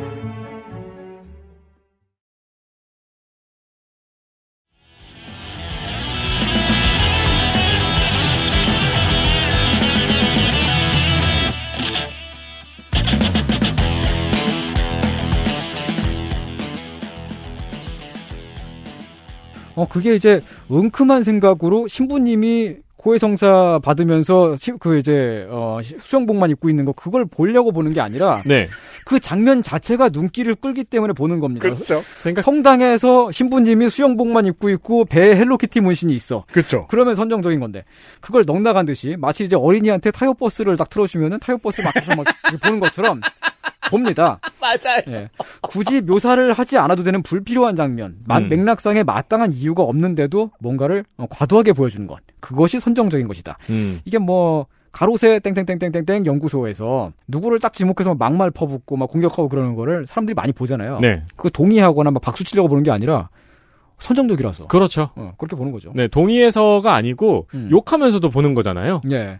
그게 이제 은큼한 생각으로 신부님이 고해성사 받으면서 그 이제 어수영복만 입고 있는 거 그걸 보려고 보는 게 아니라 네. 그 장면 자체가 눈길을 끌기 때문에 보는 겁니다. 그렇죠. 생각... 성당에서 신부님이 수영복만 입고 있고 배에 헬로키티 문신이 있어. 그렇죠. 그러면 선정적인 건데 그걸 넉나간 듯이 마치 이제 어린이한테 타요 버스를 딱 틀어주면은 타요 버스 막혀서 막 보는 것처럼 봅니다. 맞아요. 예. 굳이 묘사를 하지 않아도 되는 불필요한 장면, 음. 맥락상에 마땅한 이유가 없는데도 뭔가를 어, 과도하게 보여주는 것. 그것이 선정적인 것이다. 음. 이게 뭐 가로세 땡땡땡땡땡땡 연구소에서 누구를 딱 지목해서 막말 퍼붓고 막 공격하고 그러는 거를 사람들이 많이 보잖아요. 네. 그거 동의하거나 막 박수 치려고 보는 게 아니라 선정적이라서. 그렇죠. 어, 그렇게 보는 거죠. 네, 동의해서가 아니고 음. 욕하면서도 보는 거잖아요. 예.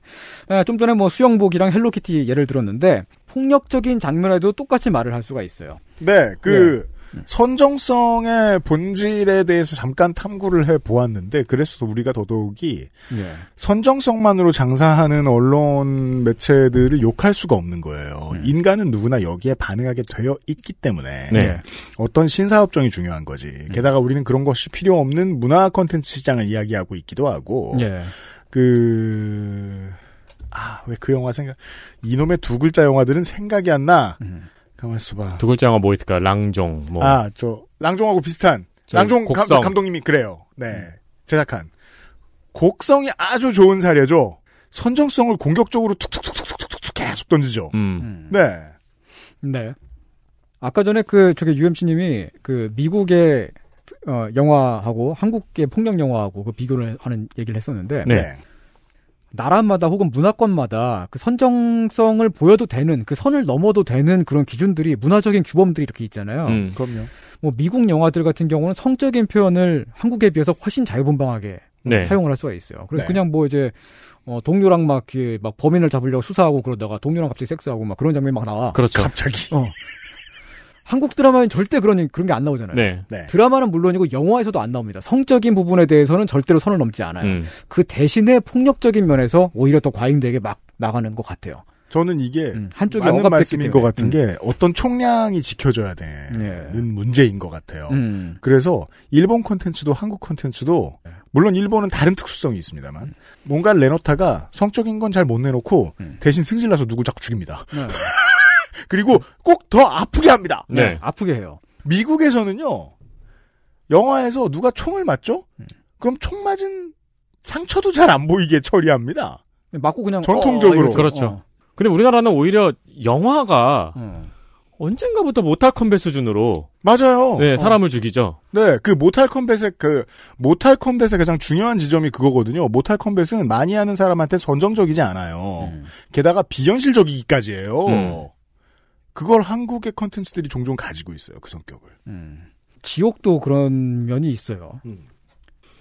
아, 좀 전에 뭐 수영복이랑 헬로키티 예를 들었는데 폭력적인 장면에도 똑같이 말을 할 수가 있어요. 네, 그 예. 네. 선정성의 본질에 대해서 잠깐 탐구를 해 보았는데 그래서 우리가 더더욱이 예. 선정성만으로 장사하는 언론 매체들을 욕할 수가 없는 거예요. 네. 인간은 누구나 여기에 반응하게 되어 있기 때문에 네. 어떤 신사업종이 중요한 거지. 네. 게다가 우리는 그런 것이 필요 없는 문화 콘텐츠 시장을 이야기하고 있기도 하고 네. 그 아, 왜 그 영화 생각, 이놈의 두 글자 영화들은 생각이 안 나. 음. 가만있어 봐. 두 글자가 뭐 있을까? 랑종. 뭐. 아, 저 랑종하고 비슷한. 랑종 감, 감독님이 그래요. 네. 음. 제작한. 곡성이 아주 좋은 사례죠. 선정성을 공격적으로 툭툭툭툭툭툭 툭 계속 던지죠. 음. 음. 네. 네. 아까 전에 그 저기 UMC님이 그 미국의 어, 영화하고 한국의 폭력 영화하고 그 비교를 하는 얘기를 했었는데 네. 나라마다 혹은 문화권마다 그 선정성을 보여도 되는 그 선을 넘어도 되는 그런 기준들이 문화적인 규범들이 이렇게 있잖아요. 음, 그럼요. 뭐 미국 영화들 같은 경우는 성적인 표현을 한국에 비해서 훨씬 자유분방하게 네. 사용을 할 수가 있어요. 그래서 네. 그냥 뭐 이제 어, 동료랑 막, 이렇게 막 범인을 잡으려고 수사하고 그러다가 동료랑 갑자기 섹스하고 막 그런 장면이 막 나와. 그렇죠. 갑자기. 어. 한국 드라마는 절대 그런 그런 게 안 나오잖아요. 네. 네. 드라마는 물론이고 영화에서도 안 나옵니다. 성적인 부분에 대해서는 절대로 선을 넘지 않아요. 음. 그 대신에 폭력적인 면에서 오히려 더 과잉되게 막 나가는 것 같아요. 저는 이게 음, 한쪽이 맞는 말씀인 것 같은 음. 게 어떤 총량이 지켜져야 되는 네. 문제인 것 같아요. 음. 그래서 일본 콘텐츠도 한국 콘텐츠도 물론 일본은 다른 특수성이 있습니다만 뭔가 레노타가 성적인 건 잘 못 내놓고 음. 대신 승질나서 누구 자꾸 죽입니다. 네. 그리고 꼭 더 아프게 합니다. 네. 네. 아프게 해요. 미국에서는요. 영화에서 누가 총을 맞죠? 음. 그럼 총 맞은 상처도 잘 안 보이게 처리합니다. 네, 맞고 그냥 전통적으로 어, 그렇죠. 어. 근데 우리나라는 오히려 영화가 음. 언젠가부터 모탈 컴뱃 수준으로 맞아요. 네, 어. 사람을 어. 죽이죠. 네, 그 모탈 컴뱃의 그 모탈 컴뱃의 가장 중요한 지점이 그거거든요. 모탈 컴뱃은 많이 하는 사람한테 선정적이지 않아요. 음. 게다가 비현실적이기까지예요. 음. 그걸 한국의 컨텐츠들이 종종 가지고 있어요. 그 성격을. 음. 지옥도 그런 면이 있어요. 음.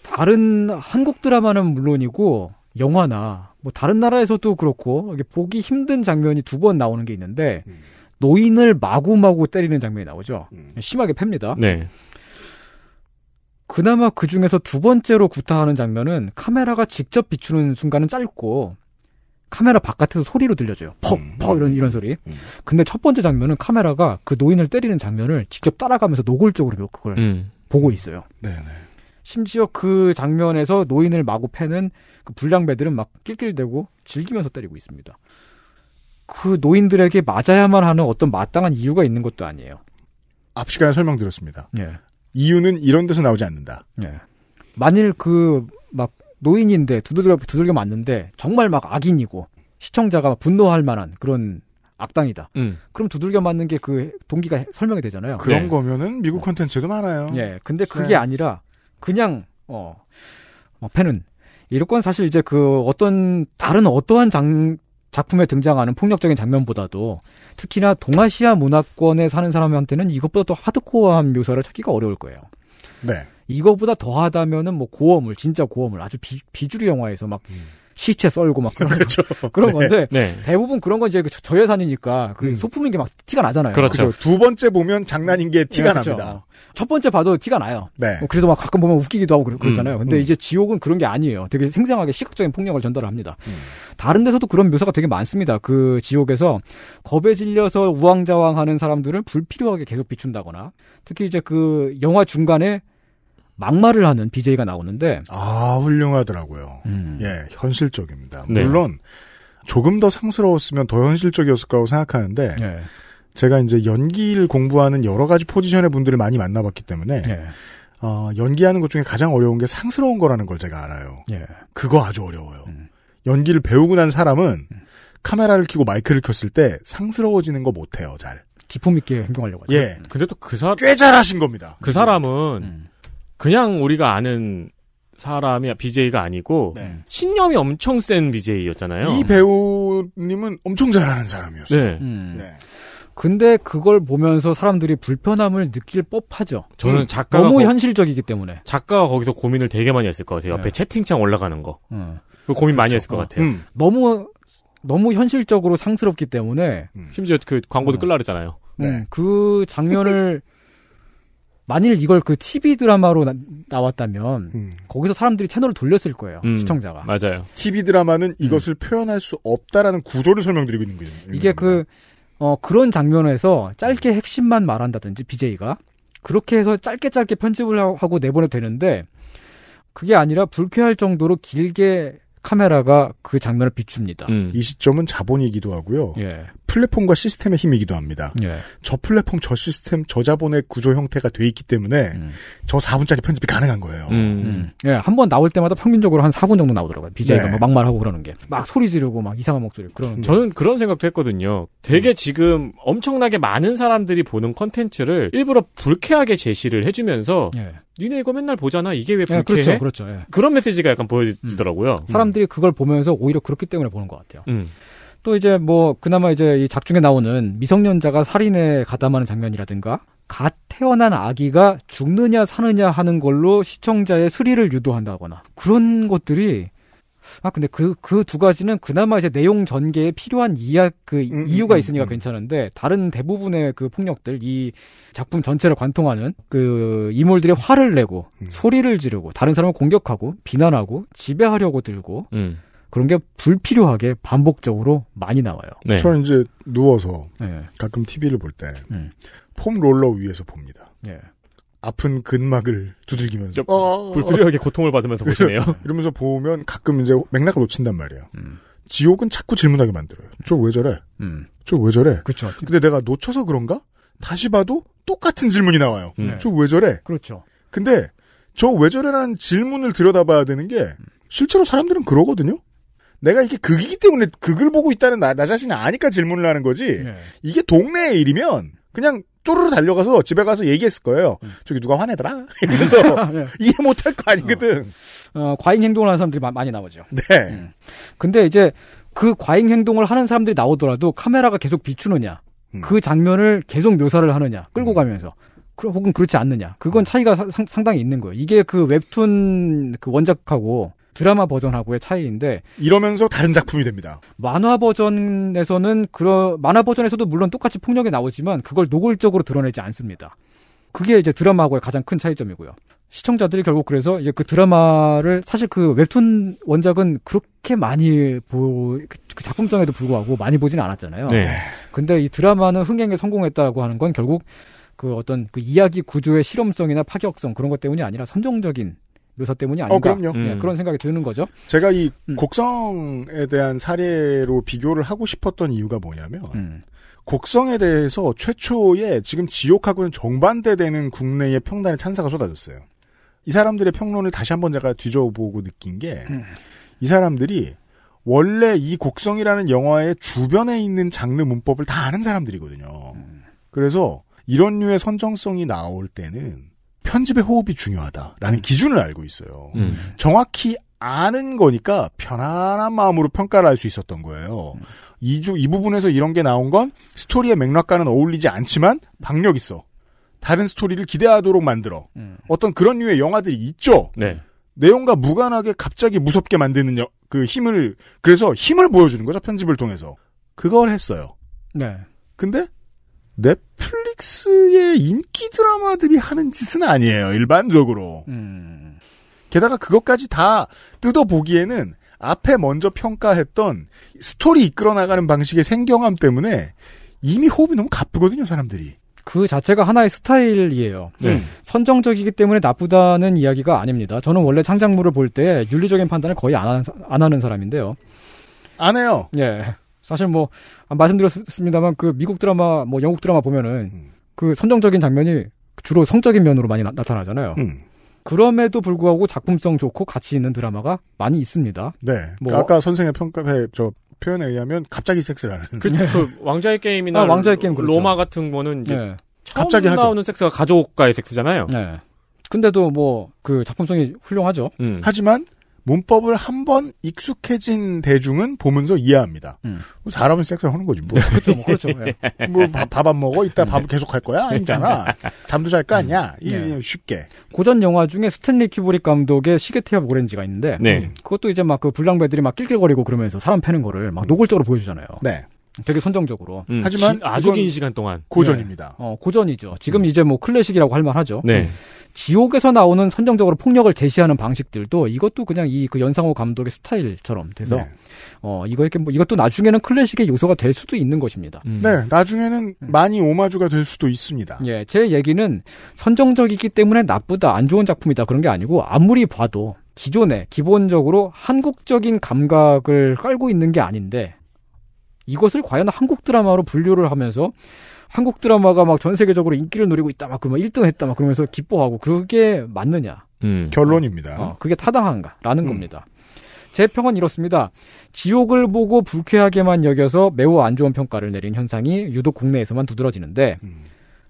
다른 한국 드라마는 물론이고 영화나 뭐 다른 나라에서도 그렇고 이게 보기 힘든 장면이 두 번 나오는 게 있는데 음. 노인을 마구마구 때리는 장면이 나오죠. 음. 심하게 팹니다. 네. 그나마 그 중에서 두 번째로 구타하는 장면은 카메라가 직접 비추는 순간은 짧고 카메라 바깥에서 소리로 들려줘요. 퍽, 퍽 음. 이런 이런 소리. 음. 근데 첫 번째 장면은 카메라가 그 노인을 때리는 장면을 직접 따라가면서 노골적으로 그, 그걸 음. 보고 있어요. 네네. 네. 심지어 그 장면에서 노인을 마구 패는 그 불량배들은 막 낄낄대고 즐기면서 때리고 있습니다. 그 노인들에게 맞아야만 하는 어떤 마땅한 이유가 있는 것도 아니에요. 앞 시간에 설명드렸습니다. 예. 이유는 이런 데서 나오지 않는다. 예. 만일 그막 노인인데 두들겨 두들겨 맞는데 정말 막 악인이고 시청자가 분노할 만한 그런 악당이다. 음. 그럼 두들겨 맞는 게 그 동기가 설명이 되잖아요. 그런 네. 거면은 미국 어. 컨텐츠도 많아요. 예. 근데 네. 그게 네. 아니라 그냥 어, 어 뭐 팬은 이건 사실 이제 그 어떤 다른 어떠한 장 작품에 등장하는 폭력적인 장면보다도 특히나 동아시아 문화권에 사는 사람한테는 이것보다 더 하드코어한 묘사를 찾기가 어려울 거예요. 네. 이거보다 더하다면은 뭐 고어물 진짜 고어물 아주 비, 비주류 영화에서 막 음. 시체 썰고 막 그런, 그렇죠. 그런 네. 건데 네. 대부분 그런 건 이제 그 저예산이니까 그 음. 소품인 게 막 티가 나잖아요. 그렇죠. 그렇죠. 두 번째 보면 장난인 게 티가 네, 그렇죠. 납니다. 첫 번째 봐도 티가 나요. 네. 뭐 그래서 막 가끔 보면 웃기기도 하고 음. 그렇잖아요. 음. 근데 음. 이제 지옥은 그런 게 아니에요. 되게 생생하게 시각적인 폭력을 전달합니다. 음. 다른 데서도 그런 묘사가 되게 많습니다. 그 지옥에서 겁에 질려서 우왕좌왕하는 사람들을 불필요하게 계속 비춘다거나 특히 이제 그 영화 중간에 막말을 하는 BJ가 나오는데 아 훌륭하더라고요. 음. 예, 현실적입니다. 네. 물론 조금 더 상스러웠으면 더 현실적이었을 거라고 생각하는데 네. 제가 이제 연기를 공부하는 여러 가지 포지션의 분들을 많이 만나봤기 때문에 네. 어, 연기하는 것 중에 가장 어려운 게 상스러운 거라는 걸 제가 알아요. 예. 그거 아주 어려워요. 음. 연기를 배우고 난 사람은 음. 카메라를 켜고 마이크를 켰을 때 상스러워지는 거 못해요, 잘. 기품 있게 행동하려고 하죠. 예. 근데 또 그 사람 꽤 잘하신 겁니다. 그 사람은 음. 그냥 우리가 아는 사람이 BJ가 아니고 네. 신념이 엄청 센 BJ였잖아요. 이 배우님은 엄청 잘하는 사람이었어요. 네. 음. 네. 근데 그걸 보면서 사람들이 불편함을 느낄 법하죠. 저는 음. 작가 너무 거, 현실적이기 때문에 작가가 거기서 고민을 되게 많이 했을 것 같아요. 옆에 네. 채팅창 올라가는 거 음. 그 고민 그렇죠. 많이 했을 그렇죠. 것 같아요. 음. 너무 너무 현실적으로 상스럽기 때문에 음. 심지어 그 광고도 어. 음. 끌라 그랬잖아요. 네. 그 장면을 만일 이걸 그 TV 드라마로 나, 왔다면 음. 거기서 사람들이 채널을 돌렸을 거예요. 음. 시청자가. 맞아요. TV 드라마는 음. 이것을 음. 표현할 수 없다라는 구조를 설명드리고 있는 거예요 이게 그 어, 그런 장면에서 짧게 핵심만 말한다든지 BJ가 그렇게 해서 짧게 짧게 편집을 하고 내보내 되는데 그게 아니라 불쾌할 정도로 길게 카메라가 그 장면을 비춥니다. 음. 이 시점은 자본이기도 하고요. 예. 플랫폼과 시스템의 힘이기도 합니다. 예. 저 플랫폼, 저 시스템, 저 자본의 구조 형태가 돼 있기 때문에 음. 저 4분짜리 편집이 가능한 거예요. 음. 음. 예, 한 번 나올 때마다 평균적으로 한 4분 정도 나오더라고요. BJ가 네. 뭐 막말하고 그러는 게. 막 소리 지르고 막 이상한 목소리 그런. 음. 저는 그런 생각도 했거든요. 되게 음. 지금 엄청나게 많은 사람들이 보는 컨텐츠를 일부러 불쾌하게 제시를 해주면서 예. 니네 이거 맨날 보잖아. 이게 왜 예, 불쾌해? 네, 그렇죠, 그렇죠. 예. 그런 메시지가 약간 보여지더라고요. 음, 음. 사람들이 그걸 보면서 오히려 그렇기 때문에 보는 것 같아요. 음. 또 이제 뭐 그나마 이제 이 작중에 나오는 미성년자가 살인에 가담하는 장면이라든가 갓 태어난 아기가 죽느냐 사느냐 하는 걸로 시청자의 스리를 유도한다거나 그런 것들이 아 근데 그 그 두 가지는 그나마 이제 내용 전개에 필요한 이야 그 음, 음, 이유가 음, 있으니까 음, 괜찮은데 다른 대부분의 그 폭력들 이 작품 전체를 관통하는 그이물들의 화를 내고 음. 소리를 지르고 다른 사람을 공격하고 비난하고 지배하려고 들고 음. 그런 게 불필요하게 반복적으로 많이 나와요. 네. 저는 이제 누워서 네. 가끔 TV를 볼 때폼 네. 롤러 위에서 봅니다. 네. 아픈 근막을 두들기면서 어... 불필요하게 어, 어. 고통을 받으면서 보시네요. 이러면서 보면 가끔 이제 맥락을 놓친단 말이에요. 음. 지옥은 자꾸 질문하게 만들어요. 저 왜 저래? 음. 저왜 저래? 그렇죠. 근데 내가 놓쳐서 그런가? 다시 봐도 똑같은 질문이 나와요. 음. 저왜 저래? 그렇죠. 근데 저 왜 저래라는 질문을 들여다봐야 되는 게 실제로 사람들은 그러거든요. 내가 이게 극이기 때문에 극을 보고 있다는 나, 나 자신이 아니까 질문을 하는 거지. 네. 이게 동네의 일이면 그냥 쪼르르 달려가서 집에 가서 얘기했을 거예요. 음. 저기 누가 화내더라? 그래서 네. 이해 못할 거 아니거든. 어, 어, 과잉 행동을 하는 사람들이 마, 많이 나오죠. 네. 음. 근데 이제 그 과잉 행동을 하는 사람들이 나오더라도 카메라가 계속 비추느냐, 음. 그 장면을 계속 묘사를 하느냐, 끌고 음. 가면서. 그, 혹은 그렇지 않느냐. 그건 음. 차이가 상, 당히 있는 거예요. 이게 그 웹툰 그 원작하고 드라마 버전하고의 차이인데 이러면서 다른 작품이 됩니다. 만화 버전에서는 그런 만화 버전에서도 물론 똑같이 폭력이 나오지만 그걸 노골적으로 드러내지 않습니다. 그게 이제 드라마하고의 가장 큰 차이점이고요. 시청자들이 결국 그래서 이제 그 드라마를 사실 그 웹툰 원작은 그렇게 많이 보, 그 작품성에도 불구하고 많이 보진 않았잖아요. 네. 근데 이 드라마는 흥행에 성공했다고 하는 건 결국 그 어떤 그 이야기 구조의 실험성이나 파격성 그런 것 때문이 아니라 선정적인 묘사 때문이 어, 아닌가 어, 그럼요. 음. 그런 생각이 드는 거죠. 제가 이 음. 곡성에 대한 사례로 비교를 하고 싶었던 이유가 뭐냐면 음. 곡성에 대해서 최초의 지금 지옥하고는 정반대되는 국내의 평단의 찬사가 쏟아졌어요. 이 사람들의 평론을 다시 한번 제가 뒤져보고 느낀 게이 음. 사람들이 원래 이 곡성이라는 영화의 주변에 있는 장르 문법을 다 아는 사람들이거든요. 음. 그래서 이런 류의 선정성이 나올 때는 편집의 호흡이 중요하다라는 기준을 알고 있어요. 음. 정확히 아는 거니까 편안한 마음으로 평가를 할 수 있었던 거예요. 음. 이, 이 부분에서 이런 게 나온 건 스토리의 맥락과는 어울리지 않지만 박력 있어. 다른 스토리를 기대하도록 만들어. 음. 어떤 그런 류의 영화들이 있죠. 네. 내용과 무관하게 갑자기 무섭게 만드는 여, 그 힘을 그래서 힘을 보여주는 거죠 편집을 통해서 그걸 했어요. 네. 근데 넷플릭스의 인기 드라마들이 하는 짓은 아니에요. 일반적으로. 음. 게다가 그것까지 다 뜯어보기에는 앞에 먼저 평가했던 스토리 이끌어 나가는 방식의 생경함 때문에 이미 호흡이 너무 가쁘거든요, 사람들이. 그 자체가 하나의 스타일이에요. 네. 선정적이기 때문에 나쁘다는 이야기가 아닙니다. 저는 원래 창작물을 볼 때 윤리적인 판단을 거의 안 하는, 안 하는 사람인데요. 안 해요. 예. 사실 뭐 아, 말씀드렸습니다만 그 미국 드라마 뭐 영국 드라마 보면은 음. 그 선정적인 장면이 주로 성적인 면으로 많이 나, 타나잖아요 음. 그럼에도 불구하고 작품성 좋고 가치 있는 드라마가 많이 있습니다. 네. 뭐 아까 선생의 평가에 저 표현에 의하면 갑자기 섹스를하는 그, 그 네. 왕자의 게임이나 아, 왕자의 게임 그렇죠. 로마 같은 거는 이제 네. 처음 갑자기 나오는 하죠. 섹스가 가족과의 섹스잖아요. 네. 근데도 뭐 그 작품성이 훌륭하죠. 음. 하지만 문법을 한 번 익숙해진 대중은 보면서 이해합니다. 음. 뭐 사람은 섹스하는 거지 뭐. 네, 그렇죠, 뭐 그렇죠. 네. 뭐밥 안 먹어 이따 밥 네. 계속 할 거야 아니잖아. 잠도 잘 거 아니야. 네. 쉽게. 고전 영화 중에 스탠리 키브릭 감독의 시계태엽 오렌지가 있는데 네. 그것도 이제 막 그 불량배들이 막 낄낄거리고 그러면서 사람 패는 거를 막 노골적으로 보여주잖아요. 네. 되게 선정적으로. 음. 하지만 기, 아주 긴 시간 동안 고전입니다. 네. 어, 고전이죠. 지금 음. 이제 뭐 클래식이라고 할 만하죠. 네. 지옥에서 나오는 선정적으로 폭력을 제시하는 방식들도 이것도 그냥 이 그 연상호 감독의 스타일처럼 돼서 네. 어 이거 이렇게 뭐 이것도 나중에는 클래식의 요소가 될 수도 있는 것입니다. 음. 네, 나중에는 음. 많이 오마주가 될 수도 있습니다. 예, 제 얘기는 선정적이기 때문에 나쁘다, 안 좋은 작품이다 그런 게 아니고 아무리 봐도 기존에 기본적으로 한국적인 감각을 깔고 있는 게 아닌데 이것을 과연 한국 드라마로 분류를 하면서 한국 드라마가 막 전 세계적으로 인기를 누리고 있다 막 그러면 1등 했다 막 그러면서 기뻐하고 그게 맞느냐 음. 결론입니다. 어, 그게 타당한가라는 음. 겁니다. 제 평은 이렇습니다. 지옥을 보고 불쾌하게만 여겨서 매우 안 좋은 평가를 내린 현상이 유독 국내에서만 두드러지는데 음.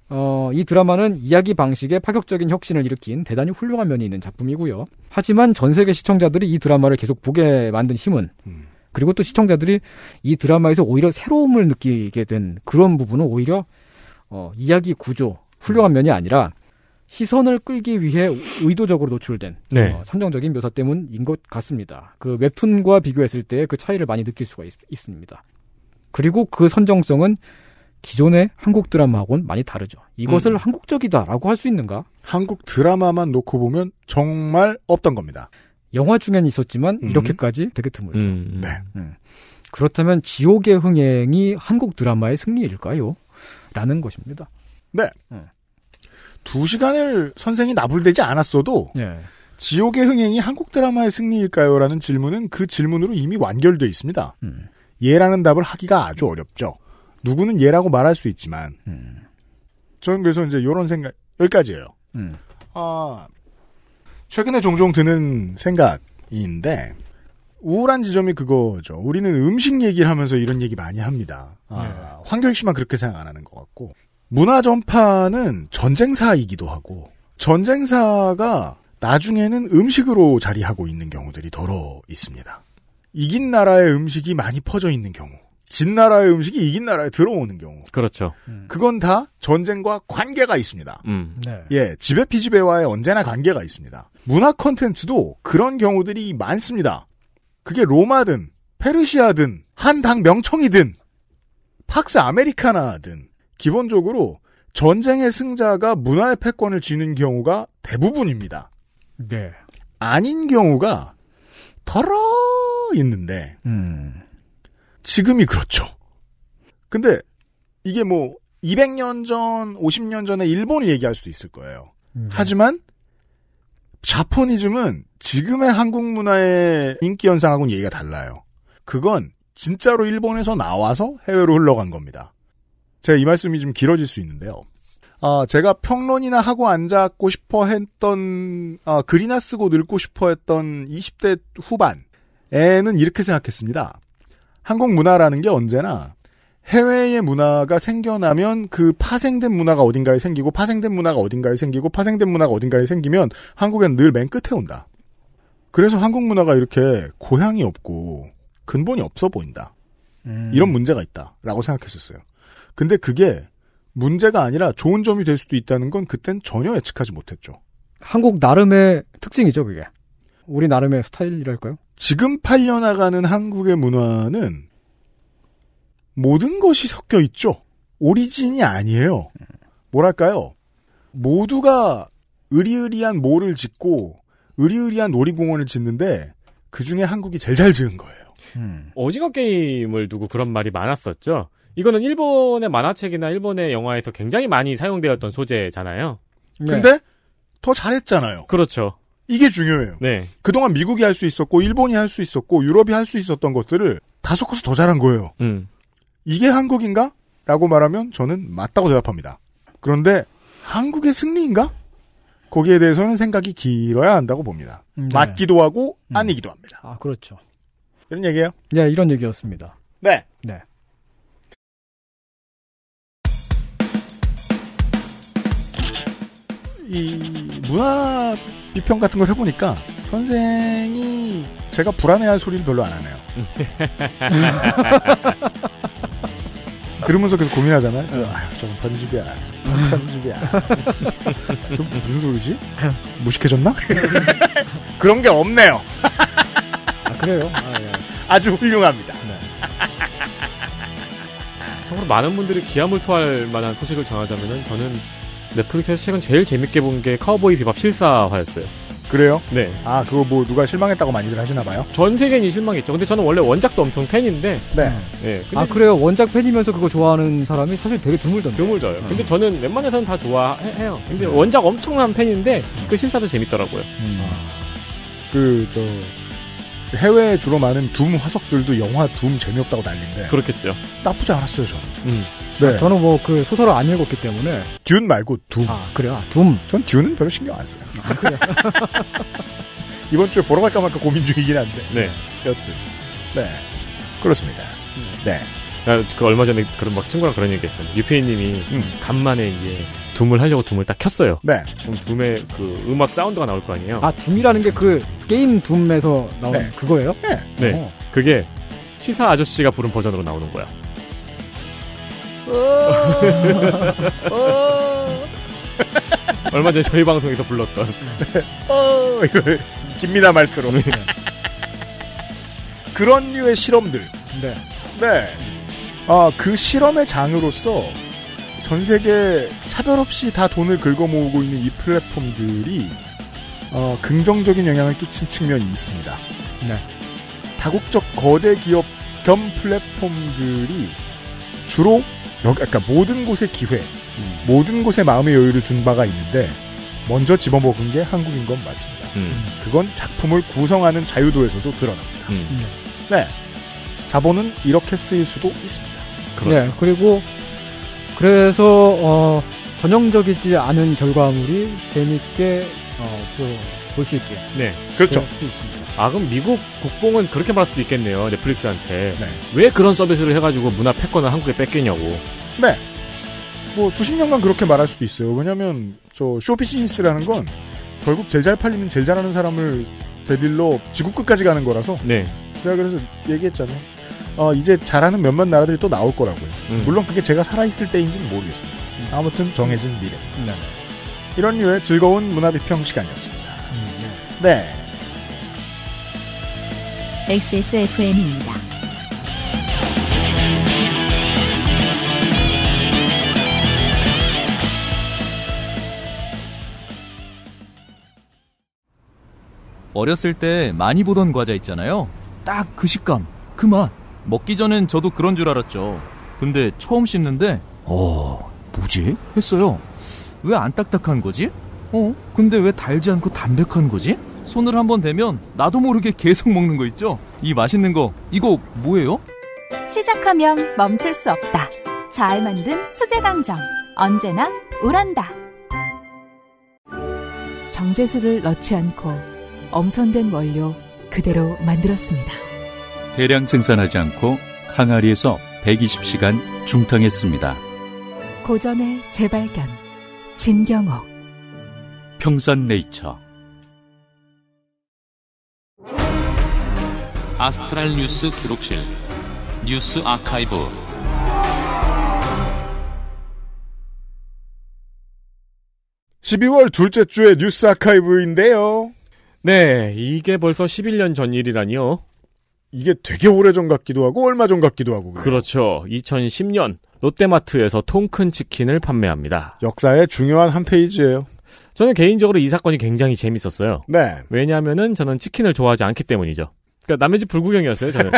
어, 이 드라마는 이야기 방식에 파격적인 혁신을 일으킨 대단히 훌륭한 면이 있는 작품이고요. 하지만 전 세계 시청자들이 이 드라마를 계속 보게 만든 힘은 음. 그리고 또 시청자들이 이 드라마에서 오히려 새로움을 느끼게 된 그런 부분은 오히려 어, 이야기 구조 훌륭한 음. 면이 아니라 시선을 끌기 위해 의도적으로 노출된 네. 어, 선정적인 묘사 때문인 것 같습니다. 그 웹툰과 비교했을 때 그 차이를 많이 느낄 수가 있, 습니다 그리고 그 선정성은 기존의 한국 드라마하고는 많이 다르죠. 이것을 음. 한국적이다라고 할 수 있는가? 한국 드라마만 놓고 보면 정말 없던 겁니다. 영화 중엔 있었지만 음. 이렇게까지 되게 드물죠. 음. 음. 네. 음. 그렇다면 지옥의 흥행이 한국 드라마의 승리일까요? 라는 것입니다. 네. 네. 두 시간을 선생이 나불대지 않았어도 네. 지옥의 흥행이 한국 드라마의 승리일까요? 라는 질문은 그 질문으로 이미 완결되어 있습니다. 음. 예라는 답을 하기가 아주 어렵죠. 누구는 예라고 말할 수 있지만 음. 저는 그래서 이제 이런 생각 여기까지예요. 아 최근에 종종 드는 생각인데 우울한 지점이 그거죠. 우리는 음식 얘기를 하면서 이런 얘기 많이 합니다. 아, 네. 황교익 씨만 그렇게 생각 안 하는 것 같고 문화 전파는 전쟁사이기도 하고 전쟁사가 나중에는 음식으로 자리하고 있는 경우들이 더러 있습니다. 이긴 나라의 음식이 많이 퍼져 있는 경우. 진 나라의 음식이 이긴 나라에 들어오는 경우. 그렇죠. 음. 그건 다 전쟁과 관계가 있습니다. 음. 네. 예, 지배 피지배와의 언제나 관계가 있습니다. 문화 콘텐츠도 그런 경우들이 많습니다. 그게 로마든 페르시아든 한 당 명청이든 팍스 아메리카나든 기본적으로 전쟁의 승자가 문화의 패권을 쥐는 경우가 대부분입니다. 네. 아닌 경우가 더러 있는데. 음. 지금이 그렇죠. 근데 이게 뭐 200년 전, 50년 전에 일본을 얘기할 수도 있을 거예요. 음. 네. 하지만 자포니즘은 지금의 한국 문화의 인기 현상하고는 얘기가 달라요. 그건 진짜로 일본에서 나와서 해외로 흘러간 겁니다. 제가 이 말씀이 좀 길어질 수 있는데요. 아, 제가 평론이나 하고 앉았고 싶어 했던, 아, 글이나 쓰고 늙고 싶어 했던 20대 후반에는 이렇게 생각했습니다. 한국 문화라는 게 언제나 해외의 문화가 생겨나면 그 파생된 문화가 어딘가에 생기고 파생된 문화가 어딘가에 생기고 파생된 문화가 어딘가에 생기면 한국엔 늘 맨 끝에 온다. 그래서 한국 문화가 이렇게 고향이 없고 근본이 없어 보인다. 음. 이런 문제가 있다라고 생각했었어요. 근데 그게 문제가 아니라 좋은 점이 될 수도 있다는 건 그땐 전혀 예측하지 못했죠. 한국 나름의 특징이죠, 그게. 우리 나름의 스타일이랄까요? 지금 팔려나가는 한국의 문화는 모든 것이 섞여 있죠. 오리진이 아니에요. 뭐랄까요? 모두가 의리의리한 모를 짓고 의리의리한 놀이공원을 짓는데 그 중에 한국이 제일 잘 지은 거예요. 음. 오징어 게임을 두고 그런 말이 많았었죠. 이거는 일본의 만화책이나 일본의 영화에서 굉장히 많이 사용되었던 소재잖아요. 네. 근데 더 잘했잖아요. 그렇죠. 이게 중요해요. 네. 그동안 미국이 할 수 있었고 일본이 할 수 있었고 유럽이 할 수 있었던 것들을 다섯 커서 더 잘한 거예요. 음. 이게 한국인가? 라고 말하면 저는 맞다고 대답합니다. 그런데 한국의 승리인가? 거기에 대해서는 생각이 길어야 한다고 봅니다. 음, 네. 맞기도 하고 음. 아니기도 합니다. 아, 그렇죠. 이런 얘기예요? 네, 이런 얘기였습니다. 네. 이 문화 비평 같은 걸 해보니까 선생이 제가 불안해할 소리를 별로 안 하네요. 들으면서 계속 고민하잖아요. 아휴 저건 편집이야. 편집이야. 좀 무슨 소리지? 무식해졌나? 그런 게 없네요. 아, 그래요? 아, 예. 아주 훌륭합니다. 네. 참고로 많은 분들이 기함을 토할 만한 소식을 전하자면 저는 넷플릭스에서 최근 제일 재밌게 본 게 카우보이 비밥 실사화였어요. 그래요? 네. 아 그거 뭐 누가 실망했다고 많이들 하시나 봐요? 전 세계인이 실망했죠. 근데 저는 원래 원작도 엄청 팬인데. 네. 네. 아 그래요. 원작 팬이면서 그거 좋아하는 사람이 사실 되게 드물던데. 드물져요. 음. 근데 저는 웬만해서는 다 좋아해요. 근데 음. 원작 엄청난 팬인데 그 실사도 재밌더라고요. 음. 그저 해외에 주로 많은 둠 화석들도 영화 둠 재미없다고 난리인데. 그렇겠죠. 나쁘지 않았어요 저는. 음. 네. 아, 저는 뭐 그 소설을 안 읽었기 때문에 듄 말고 둠. 아 그래요? 아, 둠. 전 듄은 별로 신경 안 써요. 아, 그래 이번 주에 보러 갈까 말까 고민 중이긴 한데. 네. 여튼 네 그렇습니다. 네. 네. 아, 그 얼마 전에 그런 막 친구랑 그런 얘기했어요. 유피님이 음. 간만에 이제 둠을 하려고 둠을 딱 켰어요. 네. 그럼 둠의 그 음악 사운드가 나올 거 아니에요. 아 둠이라는 게 그 게임 둠에서 나온 네. 그거예요? 네. 네. 오. 어. 그게 시사 아저씨가 부른 버전으로 나오는 거야. 얼마 전에 저희 방송에서 불렀던 어 김미나 말처럼 그런 류의 실험들 네. 네. 아, 그 실험의 장으로서 전 세계 차별 없이 다 돈을 긁어 모으고 있는 이 플랫폼들이 어, 긍정적인 영향을 끼친 측면이 있습니다. 네. 다국적 거대 기업 겸 플랫폼들이 주로 여기 니까 그러니까 모든 곳에 기회, 음. 모든 곳에 마음의 여유를 준 바가 있는데 먼저 집어먹은 게 한국인 건 맞습니다. 음. 그건 작품을 구성하는 자유도에서도 드러납니다. 음. 음. 네, 자본은 이렇게 쓰일 수도 있습니다. 그렇죠. 네, 그리고 그래서 어, 전형적이지 않은 결과물이 재밌게 어, 볼수 있게. 네, 그렇죠. 수 있습니다. 아 그럼 미국 국뽕은 그렇게 말할 수도 있겠네요 넷플릭스한테 네. 왜 그런 서비스를 해가지고 문화 패권을 한국에 뺏기냐고 네. 뭐 수십 년간 그렇게 말할 수도 있어요. 왜냐면저쇼피지니스라는건 결국 제일 잘 팔리는 제일 잘하는 사람을 데빌로 지구 끝까지 가는 거라서. 네. 제가 그래서 얘기했잖아요. 어, 이제 잘하는 몇몇 나라들이 또 나올 거라고요. 음. 물론 그게 제가 살아있을 때인지는 모르겠습니다. 음. 아무튼 정해진 미래. 음. 네. 이런 류의 즐거운 문화 비평 시간이었습니다. 음. 네. 네. XSFM입니다. 어렸을 때 많이 보던 과자 있잖아요. 딱 그 식감, 그 맛. 먹기 전엔 저도 그런 줄 알았죠. 근데 처음 씹는데, 어, 뭐지? 했어요. 왜 안 딱딱한 거지? 어, 근데 왜 달지 않고 담백한 거지? 손을 한 번 대면 나도 모르게 계속 먹는 거 있죠? 이 맛있는 거 이거 뭐예요? 시작하면 멈출 수 없다. 잘 만든 수제 강정 언제나 우란다. 정제수를 넣지 않고 엄선된 원료 그대로 만들었습니다. 대량 생산하지 않고 항아리에서 120시간 중탕했습니다. 고전의 재발견 진경옥 평산네이처 아스트랄 뉴스 기록실 뉴스 아카이브 (12월) 둘째 주의 뉴스 아카이브인데요 네 이게 벌써 (11년) 전 일이라니요 이게 되게 오래전 같기도 하고 얼마 전 같기도 하고 그렇죠 2010년 롯데마트에서 통큰 치킨을 판매합니다 역사의 중요한 한 페이지예요 저는 개인적으로 이 사건이 굉장히 재밌었어요. 네. 왜냐하면은 저는 치킨을 좋아하지 않기 때문이죠. 그러니까 남의 집 불구경이었어요, 저는.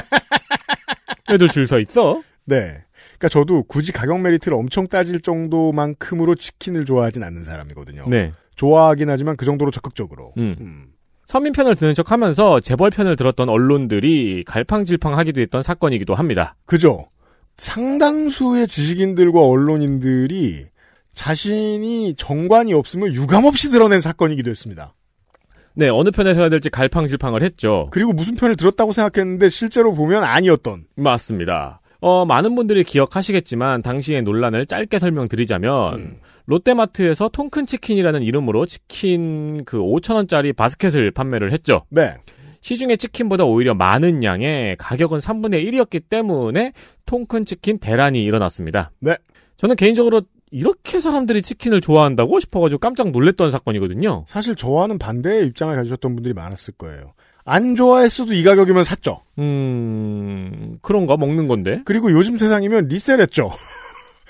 애들 줄 서 있어. 네. 그러니까 저도 굳이 가격 메리트를 엄청 따질 정도만큼으로 치킨을 좋아하진 않는 사람이거든요. 네. 좋아하긴 하지만 그 정도로 적극적으로. 음. 음. 서민 편을 드는 척 하면서 재벌 편을 들었던 언론들이 갈팡질팡 하기도 했던 사건이기도 합니다. 그죠. 상당수의 지식인들과 언론인들이 자신이 정관이 없음을 유감없이 드러낸 사건이기도 했습니다. 네, 어느 편에 서야 될지 갈팡질팡을 했죠. 그리고 무슨 편을 들었다고 생각했는데 실제로 보면 아니었던. 맞습니다. 어, 많은 분들이 기억하시겠지만 당시의 논란을 짧게 설명드리자면 음. 롯데마트에서 통큰 치킨이라는 이름으로 치킨 그 5천 원짜리 바스켓을 판매를 했죠. 네. 시중에 치킨보다 오히려 많은 양의 가격은 3분의 1이었기 때문에 통큰 치킨 대란이 일어났습니다. 네. 저는 개인적으로 이렇게 사람들이 치킨을 좋아한다고 싶어가지고 깜짝 놀랬던 사건이거든요. 사실 저와는 반대의 입장을 가지셨던 분들이 많았을 거예요. 안 좋아했어도 이 가격이면 샀죠. 음, 그런가 먹는 건데. 그리고 요즘 세상이면 리셀했죠.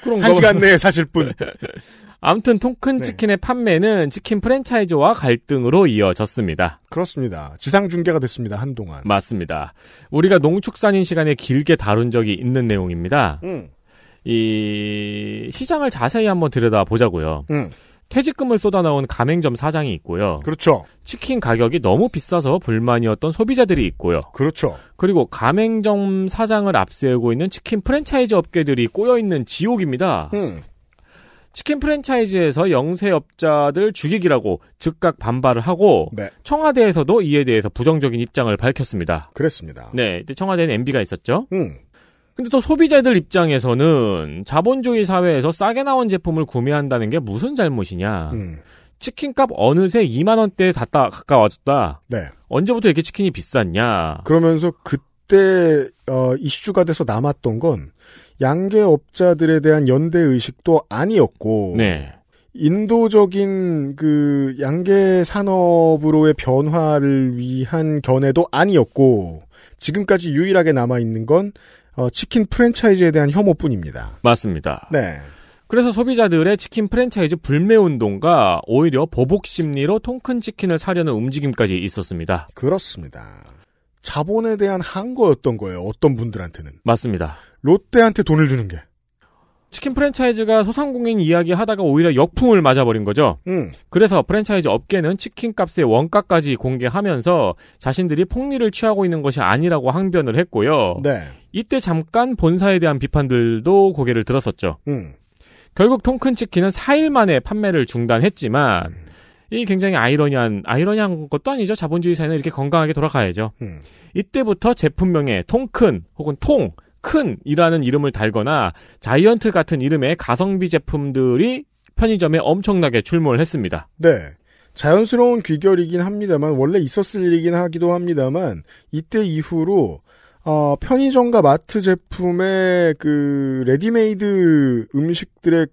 그런가. 한 시간 내에 사실 뿐. 아무튼 통큰 네. 치킨의 네. 판매는 치킨 프랜차이즈와 갈등으로 이어졌습니다. 그렇습니다. 지상 중계가 됐습니다. 한동안. 맞습니다. 우리가 농축산인 시간에 길게 다룬 적이 있는 내용입니다. 음. 이 시장을 자세히 한번 들여다 보자고요. 음. 퇴직금을 쏟아나온 가맹점 사장이 있고요. 그렇죠. 치킨 가격이 너무 비싸서 불만이었던 소비자들이 있고요. 그렇죠. 그리고 가맹점 사장을 앞세우고 있는 치킨 프랜차이즈 업계들이 꼬여있는 지옥입니다. 음. 치킨 프랜차이즈에서 영세업자들 죽이기라고 즉각 반발을 하고 네. 청와대에서도 이에 대해서 부정적인 입장을 밝혔습니다. 그랬습니다. 네, 청와대는 MB가 있었죠. 음. 근데 또 소비자들 입장에서는 자본주의 사회에서 싸게 나온 제품을 구매한다는 게 무슨 잘못이냐. 음. 치킨값 어느새 2만 원대에 닿다 가까워졌다. 네. 언제부터 이렇게 치킨이 비쌌냐. 그러면서 그때 어, 이슈가 돼서 남았던 건 양계업자들에 대한 연대 의식도 아니었고 네. 인도적인 그 양계 산업으로의 변화를 위한 견해도 아니었고 지금까지 유일하게 남아 있는 건 어, 치킨 프랜차이즈에 대한 혐오뿐입니다. 맞습니다. 네. 그래서 소비자들의 치킨 프랜차이즈 불매 운동과 오히려 보복 심리로 통큰 치킨을 사려는 움직임까지 있었습니다. 그렇습니다. 자본에 대한 항거였던 거예요. 어떤 분들한테는. 맞습니다. 롯데한테 돈을 주는 게. 치킨 프랜차이즈가 소상공인 이야기 하다가 오히려 역풍을 맞아버린 거죠. 음. 그래서 프랜차이즈 업계는 치킨 값의 원가까지 공개하면서 자신들이 폭리를 취하고 있는 것이 아니라고 항변을 했고요. 네. 이때 잠깐 본사에 대한 비판들도 고개를 들었었죠. 음. 결국 통큰 치킨은 4일 만에 판매를 중단했지만 음. 이 굉장히 아이러니한 아이러니한 것도 아니죠. 자본주의 사회는 이렇게 건강하게 돌아가야죠. 음. 이때부터 제품명에 통큰 혹은 통 큰이라는 이름을 달거나 자이언트 같은 이름의 가성비 제품들이 편의점에 엄청나게 출몰 했습니다. 네. 자연스러운 귀결이긴 합니다만 원래 있었을 일이긴 하기도 합니다만 이때 이후로 어, 편의점과 마트 제품의 그 레디메이드 음식들의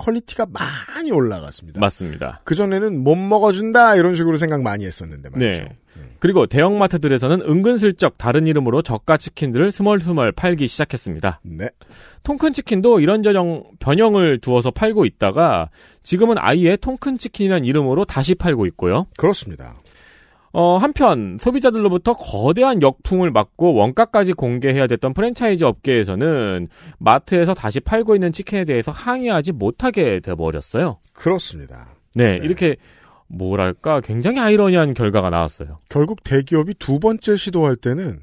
퀄리티가 많이 올라갔습니다. 맞습니다. 그전에는 못 먹어준다 이런 식으로 생각 많이 했었는데 네. 말이죠. 네. 그리고 대형마트들에서는 은근슬쩍 다른 이름으로 저가 치킨들을 스멀스멀 팔기 시작했습니다. 네. 통큰 치킨도 이런저런 변형을 두어서 팔고 있다가 지금은 아예 통큰 치킨이란 이름으로 다시 팔고 있고요. 그렇습니다. 어, 한편 소비자들로부터 거대한 역풍을 맞고 원가까지 공개해야 됐던 프랜차이즈 업계에서는 마트에서 다시 팔고 있는 치킨에 대해서 항의하지 못하게 되어버렸어요 그렇습니다. 네, 네. 이렇게 뭐랄까 굉장히 아이러니한 결과가 나왔어요. 결국 대기업이 두 번째 시도할 때는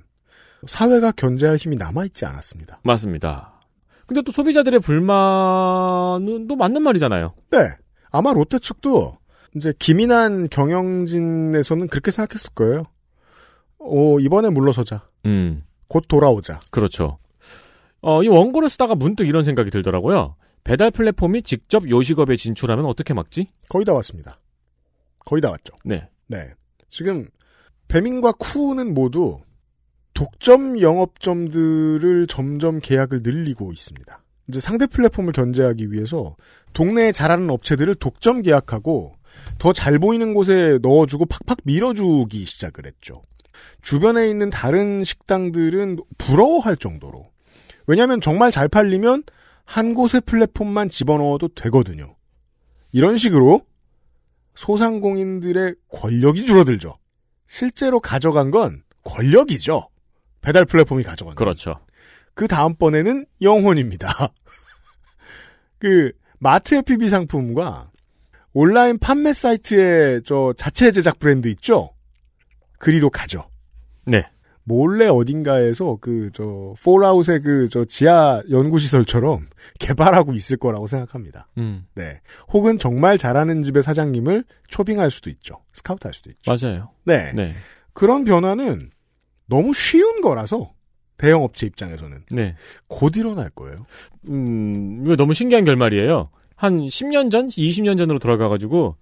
사회가 견제할 힘이 남아있지 않았습니다. 맞습니다. 근데 또 소비자들의 불만은 또 맞는 말이잖아요. 네. 아마 롯데 측도 이제 김인한 경영진에서는 그렇게 생각했을 거예요. 어, 이번에 물러서자. 음. 곧 돌아오자. 그렇죠. 어, 이 원고를 쓰다가 문득 이런 생각이 들더라고요. 배달 플랫폼이 직접 요식업에 진출하면 어떻게 막지? 거의 다 왔습니다. 거의 다 왔죠. 네. 네. 지금 배민과 쿠는 모두 독점 영업점들을 점점 계약을 늘리고 있습니다. 이제 상대 플랫폼을 견제하기 위해서 동네에 잘하는 업체들을 독점 계약하고 더잘 보이는 곳에 넣어주고 팍팍 밀어주기 시작을 했죠. 주변에 있는 다른 식당들은 부러워할 정도로. 왜냐하면 정말 잘 팔리면 한곳에 플랫폼만 집어넣어도 되거든요. 이런 식으로 소상공인들의 권력이 줄어들죠. 실제로 가져간 건 권력이죠. 배달 플랫폼이 가져간 거. 그렇죠. 그 다음번에는 영혼입니다. 그 마트 의 p b 상품과 온라인 판매 사이트에 저 자체 제작 브랜드 있죠? 그리로 가죠. 네. 몰래 어딘가에서 그 저 폴아웃의 그 저 지하 연구 시설처럼 개발하고 있을 거라고 생각합니다. 음. 네. 혹은 정말 잘하는 집의 사장님을 초빙할 수도 있죠. 스카우트할 수도 있죠. 맞아요. 네. 네. 그런 변화는 너무 쉬운 거라서 대형 업체 입장에서는 네. 곧 일어날 거예요. 음, 이거 너무 신기한 결말이에요. 한 10년 전, 20년 전으로 돌아가가지고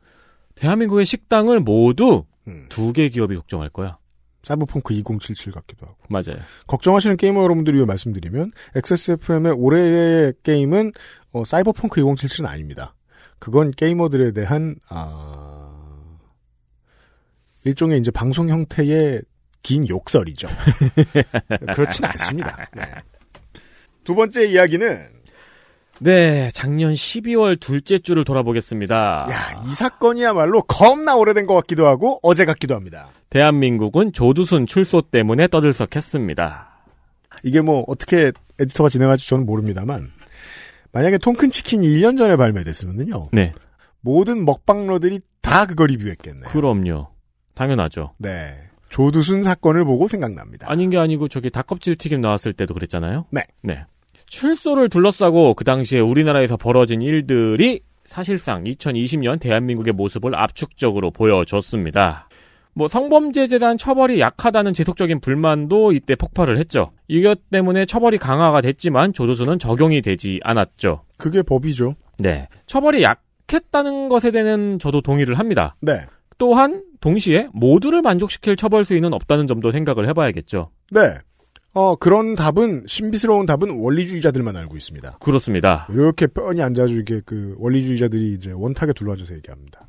대한민국의 식당을 모두 음. 두개 기업이 독점할 거야. 사이버펑크 2077 같기도 하고. 맞아요. 걱정하시는 게이머 여러분들 위해 말씀드리면 XSFM의 올해의 게임은 어, 사이버펑크 2077은 아닙니다. 그건 게이머들에 대한 아... 일종의 이제 방송 형태의 긴 욕설이죠. 그렇진 않습니다. 네. 두 번째 이야기는 네, 작년 12월 둘째 주를 돌아보겠습니다. 야, 이 사건이야말로 겁나 오래된 것 같기도 하고 어제 같기도 합니다. 대한민국은 조두순 출소 때문에 떠들썩했습니다. 이게 뭐 어떻게 에디터가 진행할지 저는 모릅니다만 만약에 통큰 치킨이 1년 전에 발매됐으면요. 네. 모든 먹방러들이 다 그걸 리뷰했겠네요. 그럼요. 당연하죠. 네. 조두순 사건을 보고 생각납니다. 아닌 게 아니고 저기 닭껍질 튀김 나왔을 때도 그랬잖아요. 네. 네. 출소를 둘러싸고 그 당시에 우리나라에서 벌어진 일들이 사실상 2020년 대한민국의 모습을 압축적으로 보여줬습니다. 뭐 성범죄 재단 처벌이 약하다는 지속적인 불만도 이때 폭발을 했죠. 이것 때문에 처벌이 강화가 됐지만 조조수는 적용이 되지 않았죠. 그게 법이죠. 네. 처벌이 약했다는 것에 대해는 저도 동의를 합니다. 네. 또한 동시에 모두를 만족시킬 처벌 수위는 없다는 점도 생각을 해봐야겠죠. 네. 어, 그런 답은, 신비스러운 답은 원리주의자들만 알고 있습니다. 그렇습니다. 이렇게 뻔히 앉아주이게그 원리주의자들이 이제 원탁에 둘러앉아서 얘기합니다.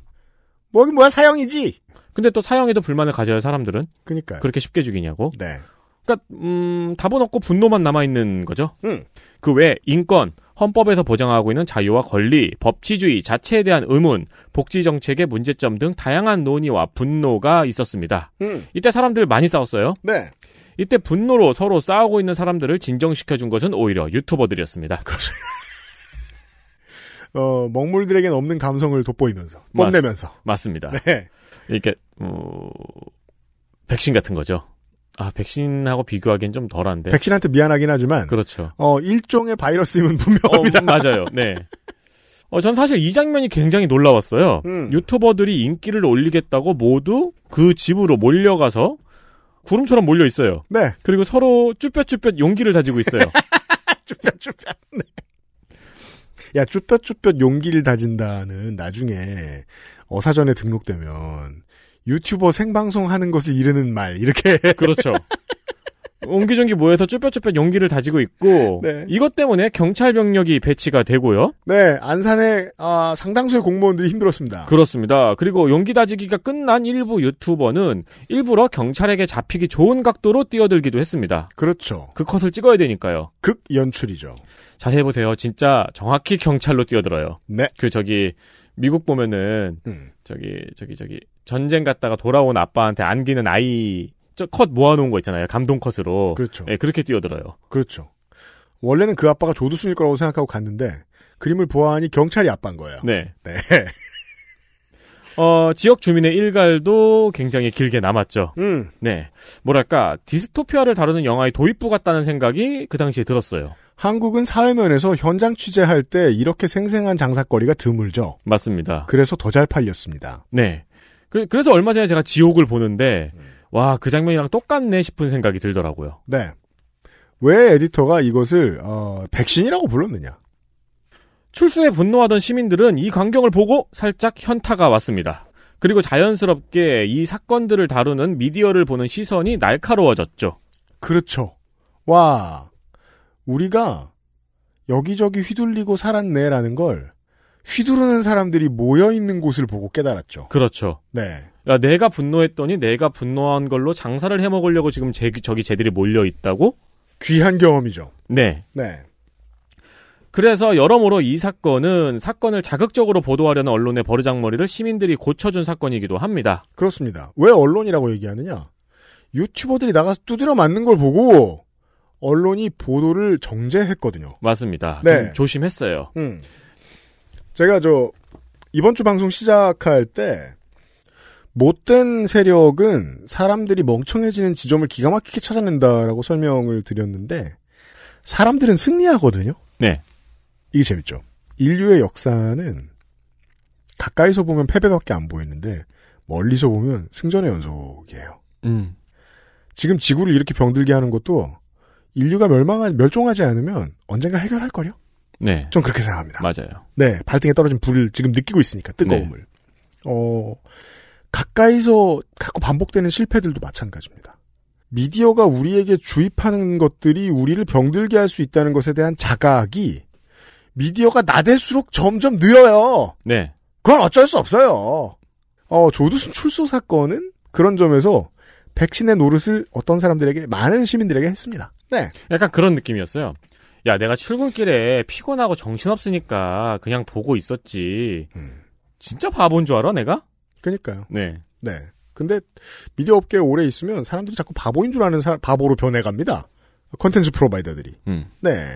뭐, 긴 뭐야, 사형이지! 근데 또 사형에도 불만을 가져요, 사람들은. 그니까 그렇게 쉽게 죽이냐고. 네. 그니까, 음, 답은 없고 분노만 남아있는 거죠? 응. 음. 그 외에 인권, 헌법에서 보장하고 있는 자유와 권리, 법치주의 자체에 대한 의문, 복지 정책의 문제점 등 다양한 논의와 분노가 있었습니다. 음. 이때 사람들 많이 싸웠어요. 네. 이때 분노로 서로 싸우고 있는 사람들을 진정시켜 준 것은 오히려 유튜버들이었습니다. 그렇습 어, 먹물들에겐 없는 감성을 돋보이면서 뽐내면서 맞, 습니다 네. 이렇게 어, 백신 같은 거죠. 아, 백신하고 비교하기엔 좀 덜한데. 백신한테 미안하긴 하지만. 그렇죠. 어, 일종의 바이러스임은 분명합니다. 어, 맞아요. 네. 어, 전 사실 이 장면이 굉장히 놀라웠어요. 음. 유튜버들이 인기를 올리겠다고 모두 그 집으로 몰려가서 구름처럼 몰려 있어요. 네. 그리고 서로 쭈뼛쭈뼛 용기를 다지고 있어요. 쭈뼛쭈뼛. 네. 야, 쭈뼛쭈뼛 용기를 다진다는 나중에 어사전에 등록되면 유튜버 생방송 하는 것을 이르는 말 이렇게 그렇죠. 옹기종기 모여서 쭈뼛쭈뼛 용기를 다지고 있고 네. 이것 때문에 경찰 병력이 배치가 되고요. 네, 안산의 아, 상당수의 공무원들이 힘들었습니다. 그렇습니다. 그리고 용기 다지기가 끝난 일부 유튜버는 일부러 경찰에게 잡히기 좋은 각도로 뛰어들기도 했습니다. 그렇죠. 그 컷을 찍어야 되니까요. 극 연출이죠. 자세히 보세요. 진짜 정확히 경찰로 뛰어들어요. 네. 그 저기 미국 보면은 음. 저기 저기 저기 전쟁 갔다가 돌아온 아빠한테 안기는 아이 컷 모아놓은 거 있잖아요. 감동 컷으로. 그렇죠. 네, 그렇게 뛰어들어요. 그렇죠. 원래는 그 아빠가 조두순일 거라고 생각하고 갔는데 그림을 보아하니 경찰이 아빠인 거예요. 네. 네. 어, 지역 주민의 일갈도 굉장히 길게 남았죠. 음. 네. 뭐랄까, 디스토피아를 다루는 영화의 도입부 같다는 생각이 그 당시에 들었어요. 한국은 사회면에서 현장 취재할 때 이렇게 생생한 장사거리가 드물죠. 맞습니다. 그래서 더 잘 팔렸습니다. 네. 그, 래서 얼마 전에 제가 지옥을 보는데 음. 와그 장면이랑 똑같네 싶은 생각이 들더라고요. 네. 왜 에디터가 이것을 어, 백신이라고 불렀느냐? 출소에 분노하던 시민들은 이 광경을 보고 살짝 현타가 왔습니다. 그리고 자연스럽게 이 사건들을 다루는 미디어를 보는 시선이 날카로워졌죠. 그렇죠. 와, 우리가 여기저기 휘둘리고 살았네라는 걸 휘두르는 사람들이 모여 있는 곳을 보고 깨달았죠. 그렇죠. 네. 야, 내가 분노했더니 내가 분노한 걸로 장사를 해 먹으려고 지금 제, 저기 쟤들이 몰려 있다고? 귀한 경험이죠. 네. 네. 그래서 여러모로 이 사건은 사건을 자극적으로 보도하려는 언론의 버르장머리를 시민들이 고쳐준 사건이기도 합니다. 그렇습니다. 왜 언론이라고 얘기하느냐? 유튜버들이 나가서 두드려 맞는 걸 보고 언론이 보도를 정제했거든요. 맞습니다. 네. 조심했어요. 음. 제가 저 이번 주 방송 시작할 때 못된 세력은 사람들이 멍청해지는 지점을 기가 막히게 찾아낸다라고 설명을 드렸는데 사람들은 승리하거든요. 네. 이게 재밌죠. 인류의 역사는 가까이서 보면 패배밖에 안 보이는데 멀리서 보면 승전의 연속이에요. 음. 지금 지구를 이렇게 병들게 하는 것도 인류가 멸망한 멸종하지 않으면 언젠가 해결할 거요 네. 전 그렇게 생각합니다. 맞아요. 네, 발등에 떨어진 불을 지금 느끼고 있으니까 뜨거움을. 네. 어, 가까이서 갖고 반복되는 실패들도 마찬가지입니다. 미디어가 우리에게 주입하는 것들이 우리를 병들게 할 수 있다는 것에 대한 자각이 미디어가 나댈수록 점점 늘어요. 네. 그건 어쩔 수 없어요. 어, 조두순 출소 사건은 그런 점에서 백신의 노릇을 어떤 사람들에게 많은 시민들에게 했습니다. 네. 약간 그런 느낌이었어요. 야, 내가 출근길에 피곤하고 정신없으니까 그냥 보고 있었지. 음. 진짜 바본 줄 알아, 내가? 그니까요. 네. 네. 근데 미디어 업계에 오래 있으면 사람들이 자꾸 바보인 줄 아는 사, 바보로 변해갑니다. 컨텐츠 프로바이더들이. 음. 네.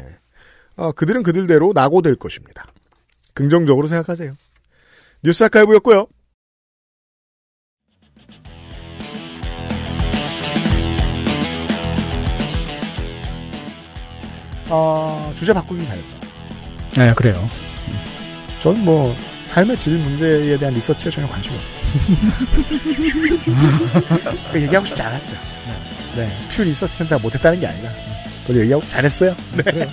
어, 그들은 그들대로 낙오될 것입니다. 긍정적으로 생각하세요. 뉴스 아카이브였고요. 어, 주제 바꾸기 잘했다. 네, 그래요. 음. 저는 뭐 삶의 질 문제에 대한 리서치에 전혀 관심이 없어요. 그 얘기하고 싶지 않았어요. 네, 퓨 리서치 센터가 못했다는 게 아니라 그래도 얘기하고 잘했어요. 네. 네.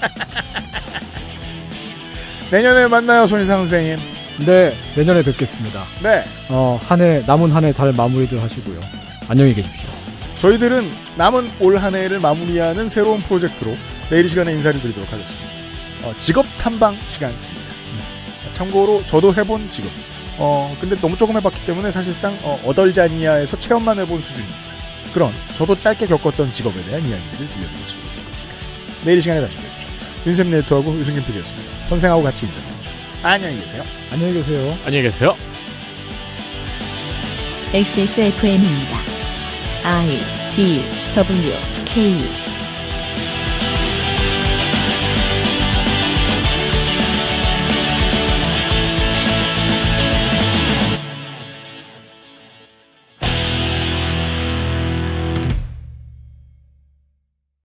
내년에 만나요, 손희상 선생님. 네, 내년에 뵙겠습니다. 네. 어, 한 해, 남은 한 해 잘 마무리들 하시고요. 안녕히 계십시오. 저희들은 남은 올 한 해를 마무리하는 새로운 프로젝트로 내일 이 시간에 인사를 드리도록 하겠습니다. 어, 직업 탐방 시간입니다. 음. 참고로 저도 해본 직업. 어, 근데 너무 조금 해봤기 때문에 사실상 어, 어덜자니아에서 체험만 해본 수준입니다. 그런 저도 짧게 겪었던 직업에 대한 이야기들을 들려드릴 수 있을 것 같습니다. 내일 이 시간에 다시 뵙죠. 윤세 네트하고 유승균 PD였습니다. 선생하고 같이 인사드리죠. 안녕히 계세요. 안녕히 계세요. 안녕히 계세요. XSFM입니다. I D W K